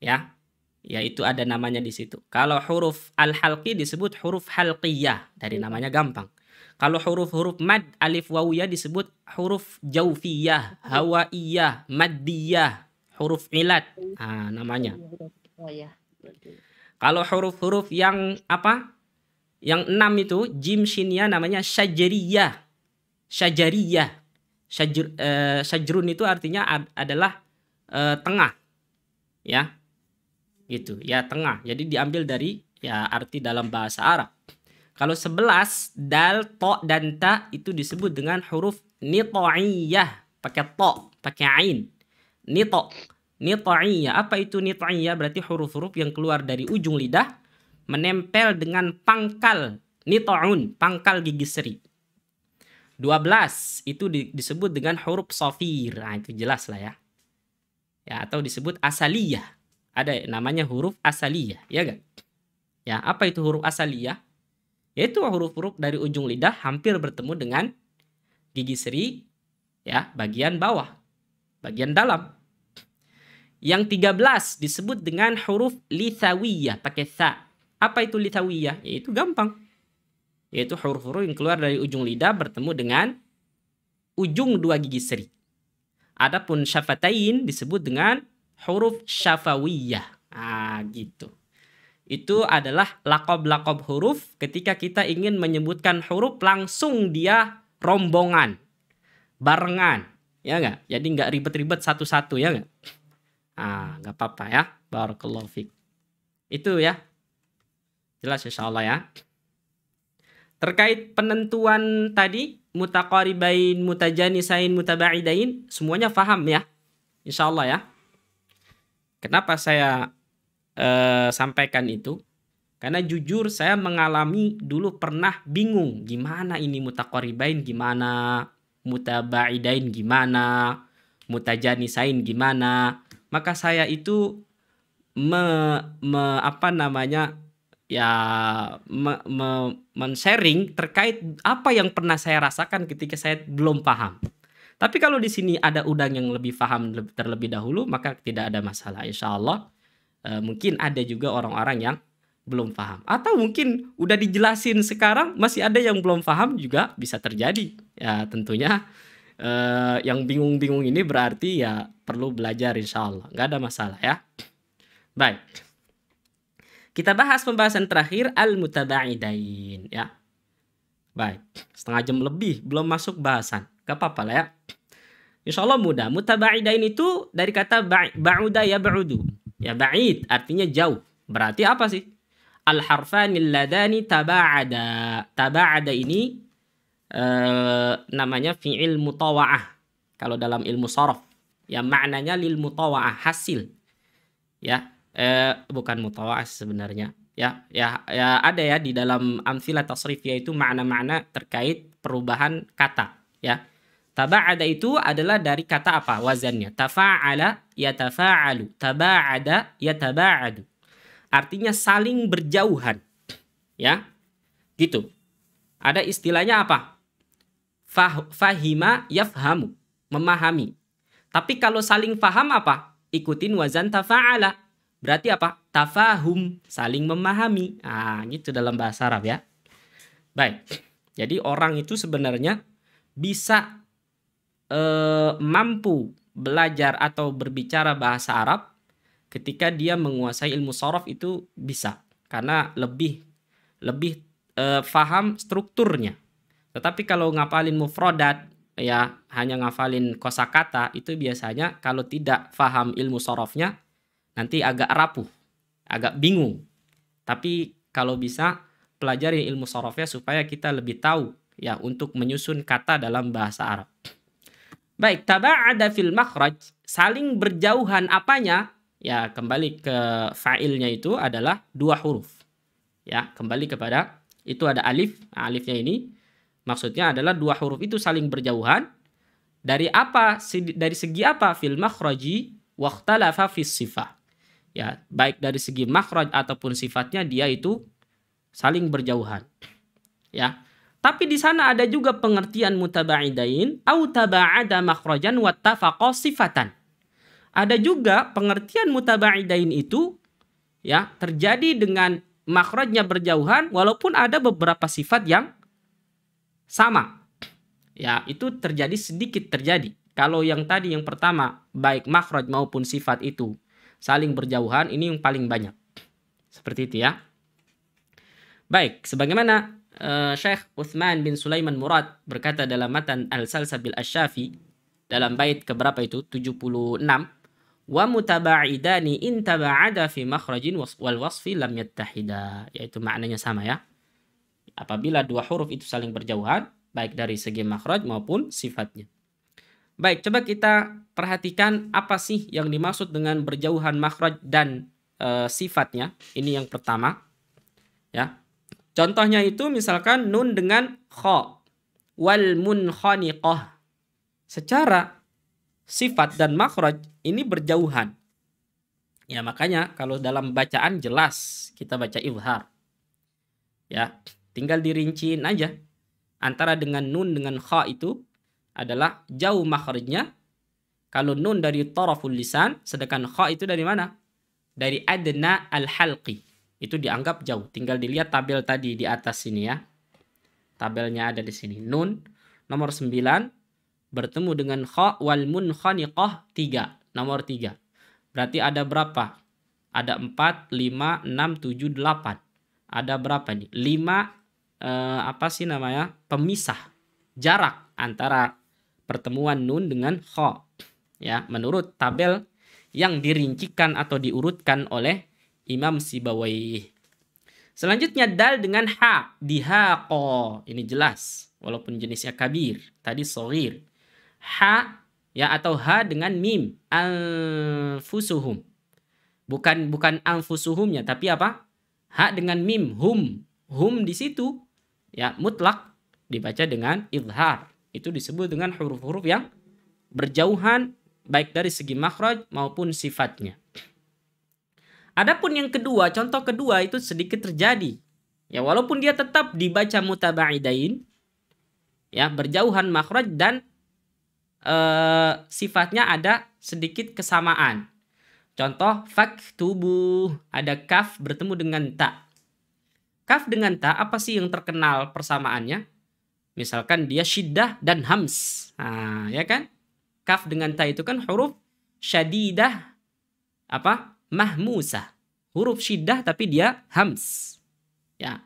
ya yaitu ada namanya di situ kalau huruf al halqi disebut huruf halqiyah dari namanya gampang kalau huruf-huruf mad alif ya disebut huruf jaufiyah hawaiyah maddiyah huruf ilat nah, namanya oh, iya. kalau huruf-huruf yang apa yang enam itu jim ya namanya syajriyah syajariyah. Syajr, uh, syajrun itu artinya ad, adalah uh, tengah. Ya. Gitu, ya tengah. Jadi diambil dari ya arti dalam bahasa Arab. Kalau sebelas dal, to dan ta itu disebut dengan huruf nito'iyah, pakai to, pakai ain. Nito, nito'iyah. Apa itu nito'iyah? Berarti huruf-huruf yang keluar dari ujung lidah menempel dengan pangkal nito'un, pangkal gigi seri. 12 itu di, disebut dengan huruf safir. Nah, itu jelas lah ya. Ya, atau disebut asaliyah. Ada namanya huruf asaliyah, ya kan? Ya, apa itu huruf asaliyah? Yaitu huruf-huruf dari ujung lidah hampir bertemu dengan gigi seri ya, bagian bawah, bagian dalam. Yang 13 disebut dengan huruf lithawiyah pakai tha. Apa itu lithawiyah? Yaitu gampang yaitu huruf-huruf yang keluar dari ujung lidah bertemu dengan ujung dua gigi seri. Adapun syafatain disebut dengan huruf syafawiyah. Ah, gitu. Itu adalah lakob-lakob huruf ketika kita ingin menyebutkan huruf langsung dia rombongan, barengan, ya enggak? Jadi enggak ribet-ribet satu-satu ya enggak? Ah, enggak apa-apa ya. Barakallahu fiq. Itu ya. Jelas ya, insya Allah ya. Terkait penentuan tadi mutaqaribain, mutajanisain, mutabaidain semuanya faham ya. insyaallah ya. Kenapa saya eh, sampaikan itu? Karena jujur saya mengalami dulu pernah bingung gimana ini mutaqaribain gimana, mutabaidain gimana, mutajanisain gimana. Maka saya itu me, me apa namanya ya me, me, men-sharing terkait apa yang pernah saya rasakan ketika saya belum paham. Tapi kalau di sini ada udang yang lebih paham terlebih dahulu, maka tidak ada masalah. Insya Allah eh, mungkin ada juga orang-orang yang belum paham. Atau mungkin udah dijelasin sekarang masih ada yang belum paham juga bisa terjadi. Ya tentunya e, yang bingung-bingung ini berarti ya perlu belajar insya Allah. Nggak ada masalah ya. Baik. Kita bahas pembahasan terakhir al-mutabaidain ya. Baik, setengah jam lebih belum masuk bahasan. Gak apa-apa lah ya. Insya Allah mudah. Mutabaidain itu dari kata Ba'udah ya ba'udu. Ya ba'id artinya jauh. Berarti apa sih? Al-harfanil ladani taba'ada. Taba'ada ini eh, namanya fi'il mutawa'ah. Kalau dalam ilmu sorof. Ya maknanya lil mutawa'ah. Hasil. Ya, eh bukan mutawas sebenarnya ya ya ya ada ya di dalam amsilah tasrif itu makna-makna terkait perubahan kata ya taba'ada itu adalah dari kata apa wazannya tafa'ala yatafa'alu taba'ada yataba'adu artinya saling berjauhan ya gitu ada istilahnya apa Fah, fahima yafhamu memahami tapi kalau saling faham apa ikutin wazan tafa'ala Berarti apa? Tafahum, saling memahami. Ah, gitu dalam bahasa Arab ya. Baik. Jadi orang itu sebenarnya bisa eh, mampu belajar atau berbicara bahasa Arab ketika dia menguasai ilmu sorof itu bisa karena lebih lebih eh, faham strukturnya. Tetapi kalau ngapalin mufrodat ya hanya ngafalin kosakata itu biasanya kalau tidak faham ilmu sorofnya nanti agak rapuh, agak bingung. Tapi kalau bisa pelajari ilmu sorofnya supaya kita lebih tahu ya untuk menyusun kata dalam bahasa Arab. Baik, ada fil makhraj, saling berjauhan apanya? Ya, kembali ke fa'ilnya itu adalah dua huruf. Ya, kembali kepada itu ada alif, alifnya ini maksudnya adalah dua huruf itu saling berjauhan dari apa dari segi apa fil makhraji waqtalafa fis sifah ya baik dari segi makroj ataupun sifatnya dia itu saling berjauhan ya tapi di sana ada juga pengertian mutabaidain au tabaada makrojan wa sifatan ada juga pengertian mutabaidain itu ya terjadi dengan makrojnya berjauhan walaupun ada beberapa sifat yang sama ya itu terjadi sedikit terjadi kalau yang tadi yang pertama baik makroj maupun sifat itu saling berjauhan ini yang paling banyak. Seperti itu ya. Baik, sebagaimana uh, Syekh Uthman bin Sulaiman Murad berkata dalam matan Al-Salsabil Asyafi dalam bait keberapa itu 76 wa mutaba'idani in taba'ada fi makhrajin wal wasfi lam yattahida yaitu maknanya sama ya apabila dua huruf itu saling berjauhan baik dari segi makhraj maupun sifatnya Baik, coba kita perhatikan apa sih yang dimaksud dengan berjauhan makhraj dan e, sifatnya. Ini yang pertama. Ya. Contohnya itu misalkan nun dengan kho wal munkhaniqah. Secara sifat dan makhraj ini berjauhan. Ya, makanya kalau dalam bacaan jelas kita baca izhar. Ya, tinggal dirinciin aja antara dengan nun dengan kha itu adalah jauh makhrajnya. Kalau nun dari taraful lisan, sedangkan kha itu dari mana? Dari adna al-halqi. Itu dianggap jauh. Tinggal dilihat tabel tadi di atas sini ya. Tabelnya ada di sini. Nun nomor 9 bertemu dengan kha wal munkhaniqah 3. Nomor 3. Berarti ada berapa? Ada 4, 5, 6, 7, 8. Ada berapa nih? 5 eh, apa sih namanya? Pemisah jarak antara pertemuan nun dengan kho. Ya, menurut tabel yang dirincikan atau diurutkan oleh Imam Sibawai. Selanjutnya dal dengan ha di ko Ini jelas walaupun jenisnya kabir, tadi sogir. Ha ya atau ha dengan mim anfusuhum. Bukan bukan anfusuhumnya tapi apa? Ha dengan mim hum. Hum di situ ya mutlak dibaca dengan idhar itu disebut dengan huruf-huruf yang berjauhan baik dari segi makhraj maupun sifatnya. Adapun yang kedua, contoh kedua itu sedikit terjadi. Ya walaupun dia tetap dibaca mutabaidain ya berjauhan makhraj dan e, sifatnya ada sedikit kesamaan. Contoh fak tubuh ada kaf bertemu dengan ta. Kaf dengan ta apa sih yang terkenal persamaannya? Misalkan dia syiddah dan hams. Nah, ya kan? Kaf dengan ta itu kan huruf syadidah apa? mahmusah. Huruf syiddah tapi dia hams. Ya.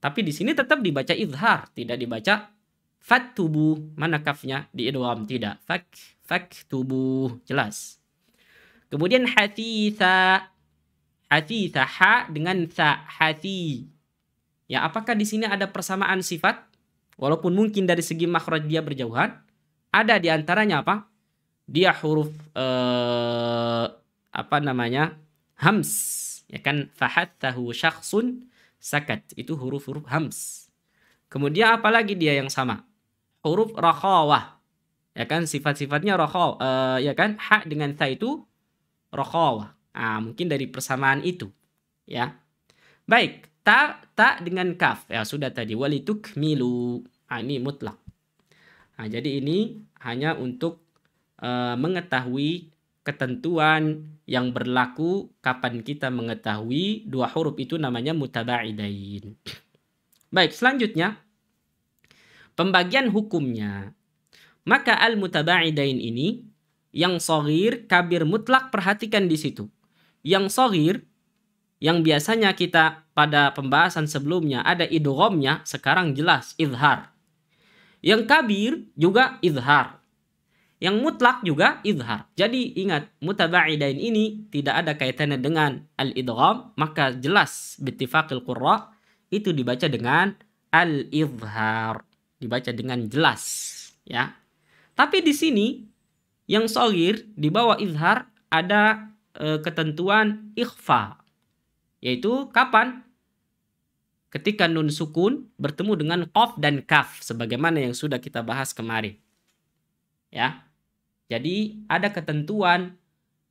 Tapi di sini tetap dibaca izhar, tidak dibaca fat tubuh. Mana kafnya di idgham? Tidak. Fak fak tubuh. Jelas. Kemudian hathitha. Hathitha ha dengan tha hati, Ya, apakah di sini ada persamaan sifat? walaupun mungkin dari segi makhraj dia berjauhan, ada di antaranya apa? Dia huruf eh, apa namanya? hams, ya kan? Fahattahu syakhsun sakat. Itu huruf-huruf hams. Kemudian apalagi dia yang sama? Huruf rakhawah. Ya kan sifat-sifatnya rakhaw uh, eh, ya kan ha dengan tha itu rakhawah. Ah, mungkin dari persamaan itu, ya. Baik, ta ta dengan kaf ya sudah tadi walituk milu nah, ini mutlak nah, jadi ini hanya untuk uh, mengetahui ketentuan yang berlaku kapan kita mengetahui dua huruf itu namanya mutabaidain baik selanjutnya pembagian hukumnya maka al mutabaidain ini yang sogir kabir mutlak perhatikan di situ yang sogir yang biasanya kita pada pembahasan sebelumnya ada idghamnya, sekarang jelas idhar. Yang kabir juga idhar, Yang mutlak juga idhar. Jadi ingat, mutabaidain ini tidak ada kaitannya dengan al-idgham, maka jelas betifakil qurra itu dibaca dengan al idhar, Dibaca dengan jelas, ya. Tapi di sini yang sogir di bawah idhar ada e, ketentuan ikhfa yaitu kapan ketika nun sukun bertemu dengan qaf dan kaf sebagaimana yang sudah kita bahas kemarin. Ya. Jadi ada ketentuan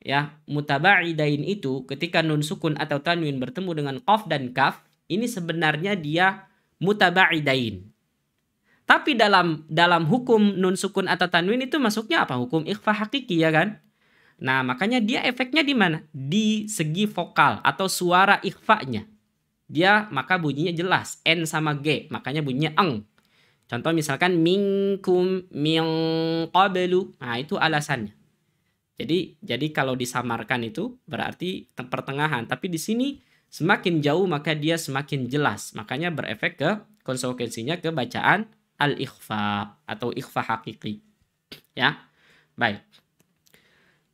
ya mutabaidain itu ketika nun sukun atau tanwin bertemu dengan qaf dan kaf ini sebenarnya dia mutabaidain. Tapi dalam dalam hukum nun sukun atau tanwin itu masuknya apa? Hukum ikhfa hakiki ya kan? Nah, makanya dia efeknya di mana? Di segi vokal atau suara ikhfa-nya dia maka bunyinya jelas n sama g makanya bunyinya eng contoh misalkan mingkum ming qablu nah itu alasannya jadi jadi kalau disamarkan itu berarti pertengahan tapi di sini semakin jauh maka dia semakin jelas makanya berefek ke konsekuensinya ke bacaan al ikhfa atau ikhfa hakiki ya baik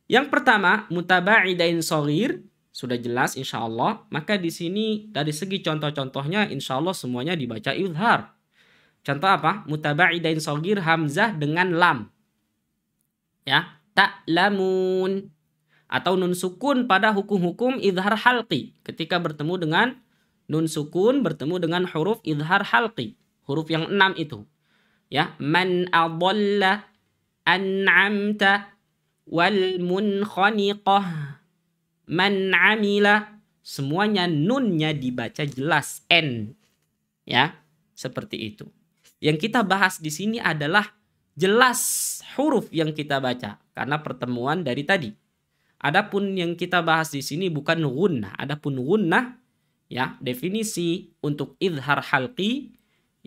yang pertama mutaba'idain sogir sudah jelas insya Allah, maka di sini dari segi contoh-contohnya insya Allah semuanya dibaca izhar. Contoh apa? Mutaba'idain sogir hamzah dengan lam. Ya, tak lamun. Atau nun sukun pada hukum-hukum izhar halqi. Ketika bertemu dengan nun sukun bertemu dengan huruf izhar halqi. Huruf yang enam itu. Ya, man adalla an'amta wal munkhaniqah man amila semuanya nunnya dibaca jelas n ya seperti itu yang kita bahas di sini adalah jelas huruf yang kita baca karena pertemuan dari tadi adapun yang kita bahas di sini bukan gunnah adapun gunnah ya definisi untuk idhar halqi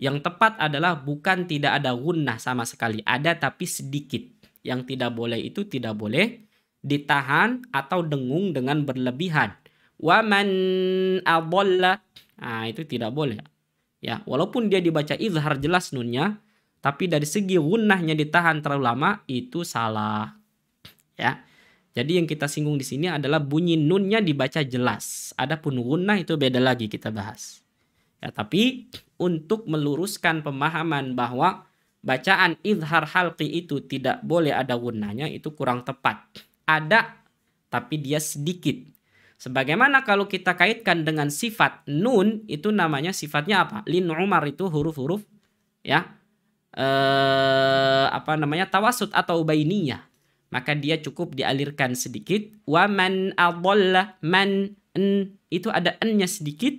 yang tepat adalah bukan tidak ada gunnah sama sekali ada tapi sedikit yang tidak boleh itu tidak boleh ditahan atau dengung dengan berlebihan. Wa man Nah, itu tidak boleh. Ya, walaupun dia dibaca izhar jelas nunnya, tapi dari segi gunahnya ditahan terlalu lama itu salah. Ya. Jadi yang kita singgung di sini adalah bunyi nunnya dibaca jelas. Adapun gunah itu beda lagi kita bahas. Ya, tapi untuk meluruskan pemahaman bahwa bacaan izhar halqi itu tidak boleh ada gunnahnya itu kurang tepat ada tapi dia sedikit. Sebagaimana kalau kita kaitkan dengan sifat nun itu namanya sifatnya apa? Lin Umar itu huruf-huruf ya eh, apa namanya tawasud atau ubainiyah. Maka dia cukup dialirkan sedikit. Wa man adolla man en itu ada ennya sedikit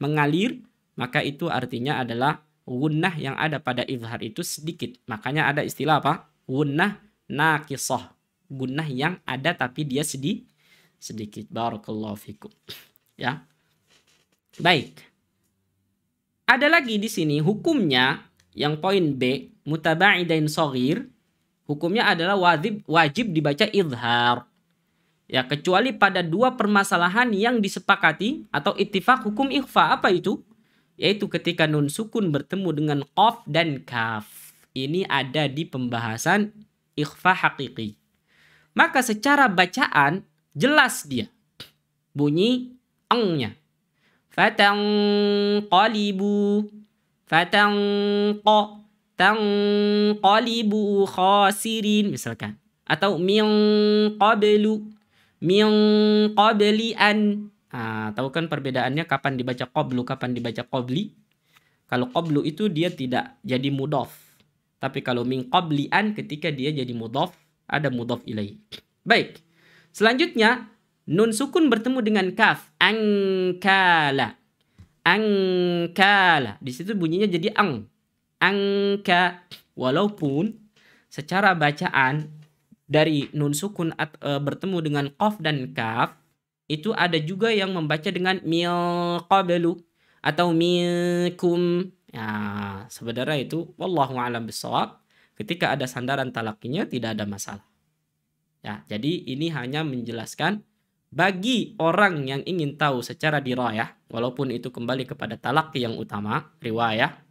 mengalir maka itu artinya adalah gunnah yang ada pada izhar itu sedikit. Makanya ada istilah apa? Gunnah nakisah gunnah yang ada tapi dia sedih sedikit barakallahu fikum ya baik ada lagi di sini hukumnya yang poin B mutaba'idain sogir hukumnya adalah wajib wajib dibaca izhar ya kecuali pada dua permasalahan yang disepakati atau ittifaq hukum ikhfa apa itu yaitu ketika nun sukun bertemu dengan qaf dan kaf ini ada di pembahasan ikhfa hakiki maka secara bacaan jelas dia bunyi engnya. ko tang qalibu khasirin misalkan atau min qablu min qabli an nah, tahu kan perbedaannya kapan dibaca qablu kapan dibaca qabli kalau qablu itu dia tidak jadi mudof tapi kalau min qabli an ketika dia jadi mudof ada mudhaf ilaih. Baik. Selanjutnya nun sukun bertemu dengan kaf angkala. Angkala. Di situ bunyinya jadi ang. Angka walaupun secara bacaan dari nun sukun at, e, bertemu dengan qaf dan kaf itu ada juga yang membaca dengan mil qablu atau minkum. Ya, sebenarnya itu wallahu alam bisawab. Ketika ada sandaran talakinya tidak ada masalah. Ya, jadi ini hanya menjelaskan bagi orang yang ingin tahu secara dirayah, walaupun itu kembali kepada talak yang utama, riwayah,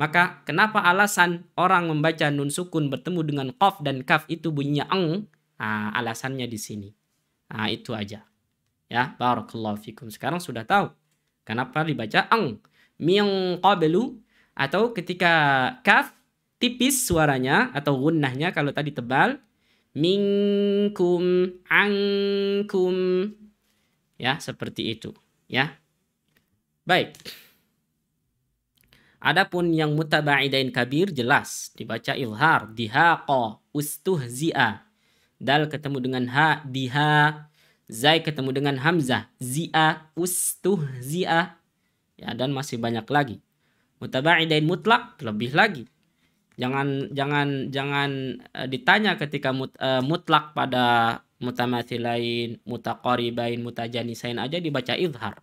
maka kenapa alasan orang membaca nun sukun bertemu dengan qaf dan kaf itu bunyinya eng? Nah, alasannya di sini. Nah, itu aja. Ya, barakallahu fikum. Sekarang sudah tahu kenapa dibaca eng. Min qablu atau ketika kaf tipis suaranya atau gunnahnya kalau tadi tebal minkum angkum ya seperti itu ya baik adapun yang mutabaidain kabir jelas dibaca ilhar dihaqa ustuhzia dal ketemu dengan ha diha zai ketemu dengan hamzah zia ustuhzia ya dan masih banyak lagi mutabaidain mutlak lebih lagi Jangan jangan jangan uh, ditanya ketika mut, uh, mutlak pada mutamatsilain, mutaqaribain, mutajanisain aja dibaca izhar.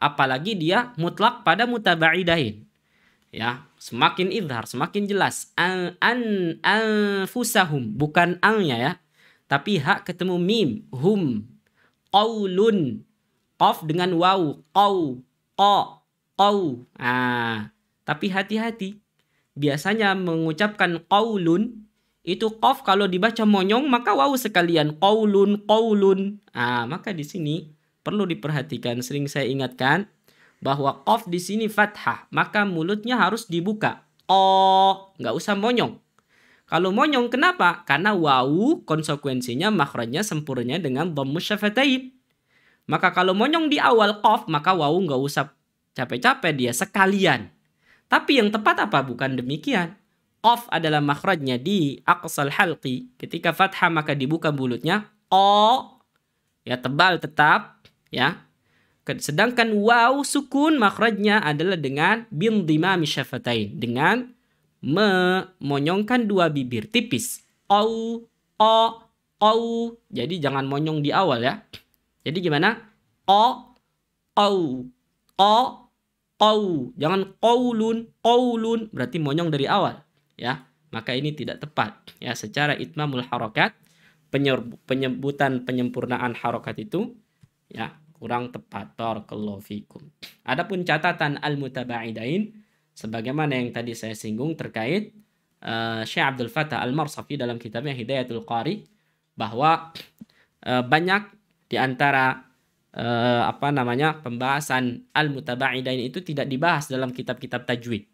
Apalagi dia mutlak pada mutabaidain. Ya, semakin izhar, semakin jelas. An, an anfusahum bukan angnya ya. Tapi hak ketemu mim, hum, qaulun, qaf dengan waw, qau, qa, qau. Ah, tapi hati-hati biasanya mengucapkan qaulun itu qaf kalau dibaca monyong maka wow sekalian qaulun qaulun. Ah, maka di sini perlu diperhatikan sering saya ingatkan bahwa qaf di sini fathah, maka mulutnya harus dibuka. oh nggak usah monyong. Kalau monyong kenapa? Karena wow konsekuensinya makronya sempurna dengan dhammus Maka kalau monyong di awal qaf maka wow nggak usah capek-capek dia sekalian. Tapi yang tepat apa? Bukan demikian. Qaf adalah makhrajnya di aqsal halqi. Ketika fathah maka dibuka bulutnya. O ya tebal tetap ya. Sedangkan waw sukun makhrajnya adalah dengan bin dimami syafatain dengan memonyongkan dua bibir tipis. O, o o. Jadi jangan monyong di awal ya. Jadi gimana? O o, o qaw jangan qaulun qaulun berarti monyong dari awal ya maka ini tidak tepat ya secara itmamul harokat penyebutan penyempurnaan harokat itu ya kurang tepat barakallahu fikum adapun catatan al mutabaidain sebagaimana yang tadi saya singgung terkait uh, Syekh Abdul Fatah Al Marsafi dalam kitabnya Hidayatul Qari bahwa uh, banyak di antara eh, apa namanya pembahasan al-mutabaidain itu tidak dibahas dalam kitab-kitab tajwid.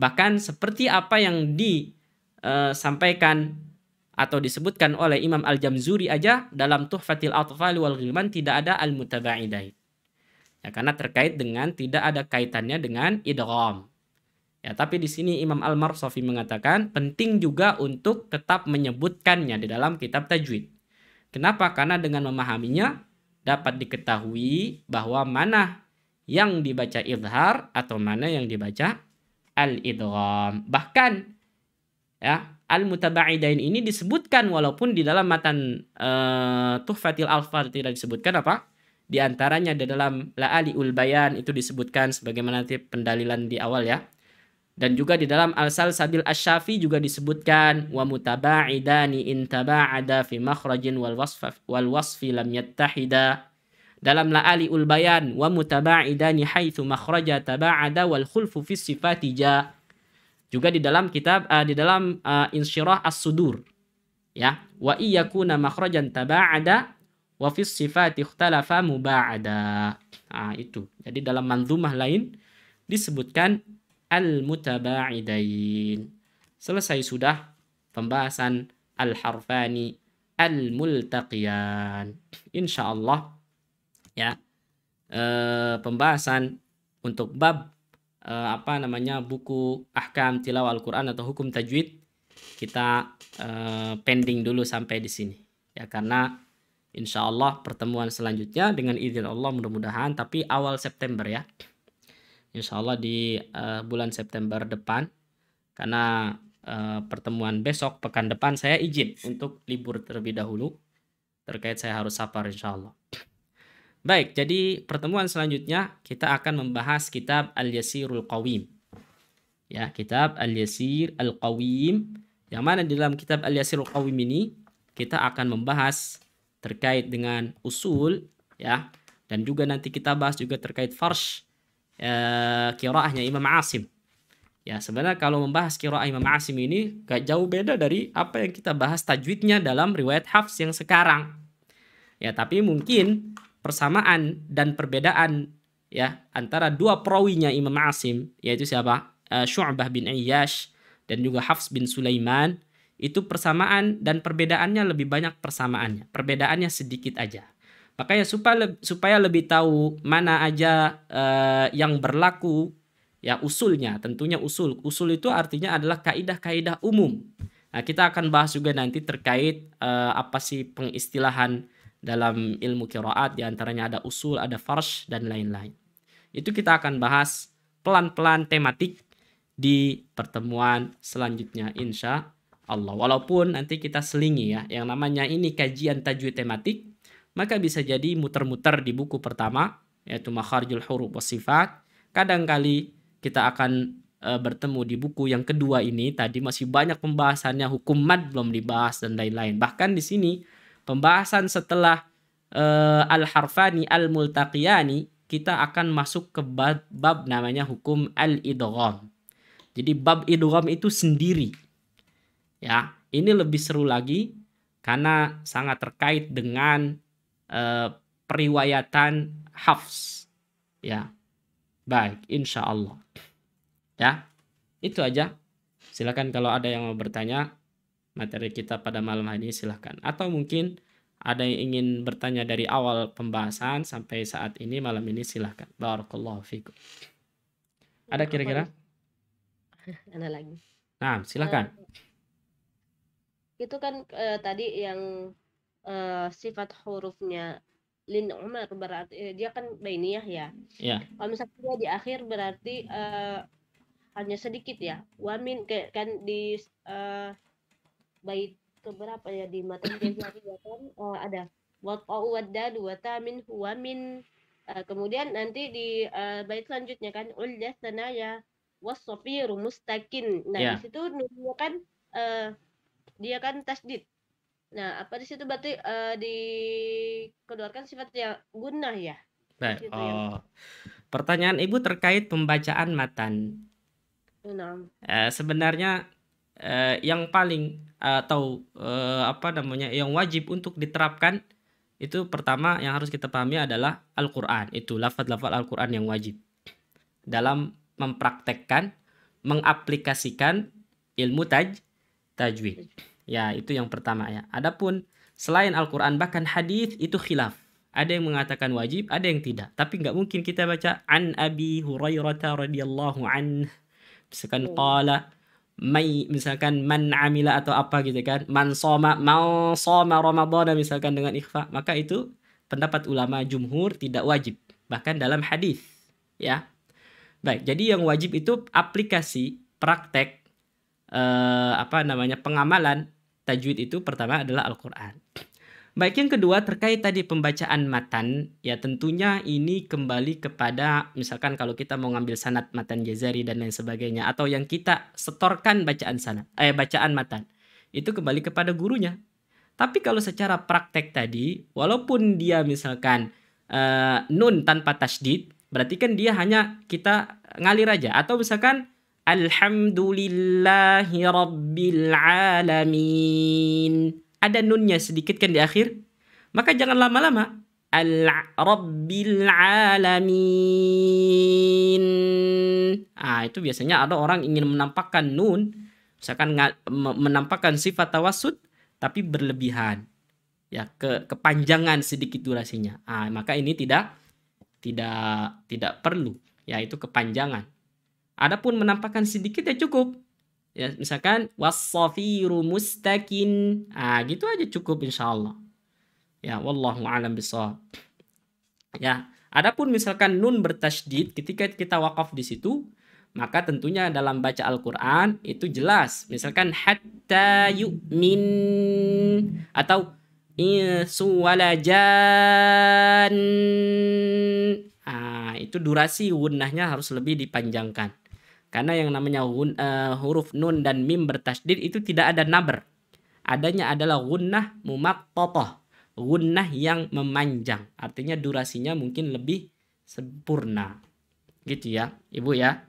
Bahkan seperti apa yang disampaikan eh, atau disebutkan oleh Imam Al-Jamzuri aja dalam Tuhfatil Atfal wal Ghilman tidak ada al-mutabaidain. Ya, karena terkait dengan tidak ada kaitannya dengan idgham. Ya, tapi di sini Imam Al-Marsofi mengatakan penting juga untuk tetap menyebutkannya di dalam kitab tajwid. Kenapa? Karena dengan memahaminya dapat diketahui bahwa mana yang dibaca idhar atau mana yang dibaca al-idgham. Bahkan ya, al-mutabaidain ini disebutkan walaupun di dalam matan uh, Tuhfatil Alfar tidak disebutkan apa? Di antaranya di dalam La'aliul Bayan itu disebutkan sebagaimana nanti pendalilan di awal ya. Dan juga di dalam Al-Sal Sabil Asyafi juga disebutkan wa mutaba'idani intaba'ada fi makhrajin wal wasf wal wasfi lam yattahida. Dalam La'ali ul Bayan wa mutaba'idani haitsu makhraja taba'ada wal khulfu fi sifati ja. Juga di dalam kitab uh, di dalam uh, Insyirah As-Sudur ya wa iyakuna makhrajan taba'ada wa fi sifati ikhtalafa muba'ada. Ah itu. Jadi dalam manzumah lain disebutkan al-mutaba'idain. Selesai sudah pembahasan al-harfani al-multaqiyan. Insyaallah ya e, pembahasan untuk bab e, apa namanya buku ahkam tilawah Al-Qur'an atau hukum tajwid kita e, pending dulu sampai di sini ya karena insyaallah pertemuan selanjutnya dengan izin Allah mudah-mudahan tapi awal September ya insya Allah di uh, bulan September depan karena uh, pertemuan besok pekan depan saya izin untuk libur terlebih dahulu terkait saya harus sabar insya Allah. Baik, jadi pertemuan selanjutnya kita akan membahas kitab Al-Yasirul Qawim. Ya, kitab Al-Yasir Al-Qawim. Yang mana di dalam kitab Al-Yasirul Qawim ini kita akan membahas terkait dengan usul ya dan juga nanti kita bahas juga terkait farsh kiraahnya eh, Imam Asim. Ya sebenarnya kalau membahas kiraah Imam Asim ini gak jauh beda dari apa yang kita bahas tajwidnya dalam riwayat Hafs yang sekarang. Ya tapi mungkin persamaan dan perbedaan ya antara dua perawinya Imam Asim yaitu siapa? Eh, Syu'bah bin Iyash dan juga Hafs bin Sulaiman itu persamaan dan perbedaannya lebih banyak persamaannya. Perbedaannya sedikit aja. Makanya supaya supaya lebih tahu mana aja uh, yang berlaku ya usulnya, tentunya usul. Usul itu artinya adalah kaidah-kaidah umum. Nah, kita akan bahas juga nanti terkait uh, apa sih pengistilahan dalam ilmu kiroat diantaranya ada usul, ada farsh dan lain-lain. Itu kita akan bahas pelan-pelan tematik di pertemuan selanjutnya insya Allah. Walaupun nanti kita selingi ya yang namanya ini kajian tajwid tematik maka bisa jadi muter-muter di buku pertama yaitu makharjul huruf wasifat. kali kita akan e, bertemu di buku yang kedua ini tadi masih banyak pembahasannya hukum mad belum dibahas dan lain-lain. Bahkan di sini pembahasan setelah e, al-harfani al-multaqiyani kita akan masuk ke bab, bab namanya hukum al-idgham. Jadi bab idgham itu sendiri. Ya, ini lebih seru lagi karena sangat terkait dengan Eh, periwayatan Hafs. Ya. Baik, insya Allah. Ya, itu aja. Silakan kalau ada yang mau bertanya materi kita pada malam hari ini silakan. Atau mungkin ada yang ingin bertanya dari awal pembahasan sampai saat ini malam ini silahkan. Barakallahu fikum. Ada kira-kira? Ada lagi. Nah, silakan. Eh, itu kan uh, tadi yang uh, sifat hurufnya lin Umar berarti eh, dia kan bainiyah ya. Yeah. Kalau misalnya dia di akhir berarti uh, hanya sedikit ya. Wamin kayak kan di uh, bait keberapa ya di matan Ghazali ya kan uh, ada watau wadadu watamin huwamin uh, kemudian nanti di uh, bait selanjutnya kan uljas tanaya wasofiru mustakin. Nah, yeah. di situ kan uh, dia kan tasdid Nah, apa di situ berarti uh, eh, dikeluarkan sifat yang guna ya? Nah, oh. Ya? Pertanyaan Ibu terkait pembacaan matan. Nah. Eh, sebenarnya eh, yang paling atau eh, apa namanya yang wajib untuk diterapkan itu pertama yang harus kita pahami adalah Al-Qur'an. Itu lafaz-lafaz Al-Qur'an yang wajib dalam mempraktekkan, mengaplikasikan ilmu taj tajwid Ya, itu yang pertama ya. Adapun selain Al-Qur'an bahkan hadis itu khilaf. Ada yang mengatakan wajib, ada yang tidak. Tapi nggak mungkin kita baca an Abi Hurairah radhiyallahu an misalkan oh. qala mai misalkan man amila atau apa gitu kan. Man soma man soma Ramadan misalkan dengan ikhfa, maka itu pendapat ulama jumhur tidak wajib bahkan dalam hadis ya. Baik, jadi yang wajib itu aplikasi praktek eh, apa namanya pengamalan tajwid itu pertama adalah Al-Qur'an. Baik yang kedua terkait tadi pembacaan matan ya tentunya ini kembali kepada misalkan kalau kita mau ngambil sanat matan jazari dan lain sebagainya atau yang kita setorkan bacaan sanat eh bacaan matan itu kembali kepada gurunya. Tapi kalau secara praktek tadi walaupun dia misalkan uh, nun tanpa tasdid berarti kan dia hanya kita ngalir aja atau misalkan Alhamdulillahi Rabbil Alamin. Ada nunnya sedikit kan di akhir. Maka jangan lama-lama. Al-Rabbil Alamin. Ah, itu biasanya ada orang ingin menampakkan nun. Misalkan menampakkan sifat tawasud tapi berlebihan. Ya, ke kepanjangan sedikit durasinya. Ah, maka ini tidak tidak tidak perlu, Ya itu kepanjangan. Adapun menampakkan sedikit ya cukup. Ya, misalkan wasafiru mustakin. Ah, gitu aja cukup insyaallah. Ya, wallahu alam bisawab. Ya, adapun misalkan nun bertasydid ketika kita wakaf di situ, maka tentunya dalam baca Al-Qur'an itu jelas. Misalkan hatta yu'min atau insu iya, walajan. Ah, itu durasi wunnahnya harus lebih dipanjangkan. Karena yang namanya hun, uh, huruf nun dan mim bertasdid itu tidak ada naber. Adanya adalah gunnah mumak toto, Gunnah yang memanjang. Artinya durasinya mungkin lebih sempurna. Gitu ya, Ibu ya.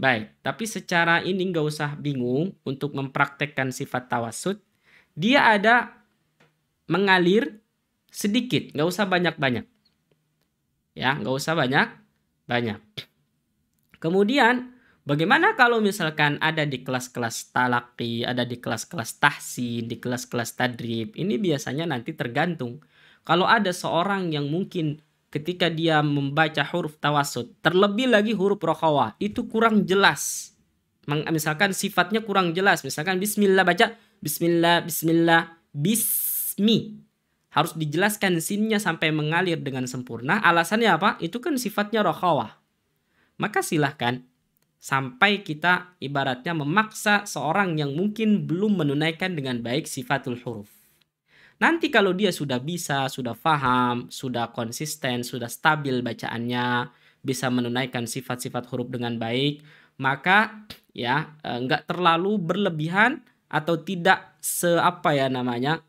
Baik, tapi secara ini nggak usah bingung untuk mempraktekkan sifat tawasud. Dia ada mengalir sedikit, nggak usah banyak-banyak. Ya, nggak usah banyak-banyak. Kemudian bagaimana kalau misalkan ada di kelas-kelas talaki, ada di kelas-kelas tahsin, di kelas-kelas tadrib. Ini biasanya nanti tergantung. Kalau ada seorang yang mungkin ketika dia membaca huruf tawasud, terlebih lagi huruf rokhawa, itu kurang jelas. Misalkan sifatnya kurang jelas. Misalkan bismillah baca bismillah, bismillah, bismi harus dijelaskan sinnya sampai mengalir dengan sempurna. Alasannya apa? Itu kan sifatnya rokhawah maka silahkan sampai kita ibaratnya memaksa seorang yang mungkin belum menunaikan dengan baik sifatul huruf. Nanti kalau dia sudah bisa, sudah faham, sudah konsisten, sudah stabil bacaannya, bisa menunaikan sifat-sifat huruf dengan baik, maka ya eh, nggak terlalu berlebihan atau tidak seapa ya namanya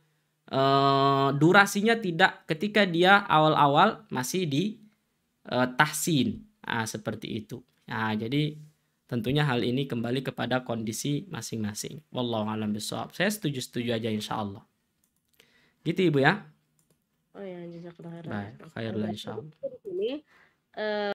eh, durasinya tidak ketika dia awal-awal masih di e, tahsin Nah, seperti itu. Nah, jadi tentunya hal ini kembali kepada kondisi masing-masing. Wallahu alam bisawab. Saya setuju-setuju aja insya Allah. Gitu Ibu ya. Oh ya, jazakallahu khairan. Baik, khairan insya Allah. Ini, uh...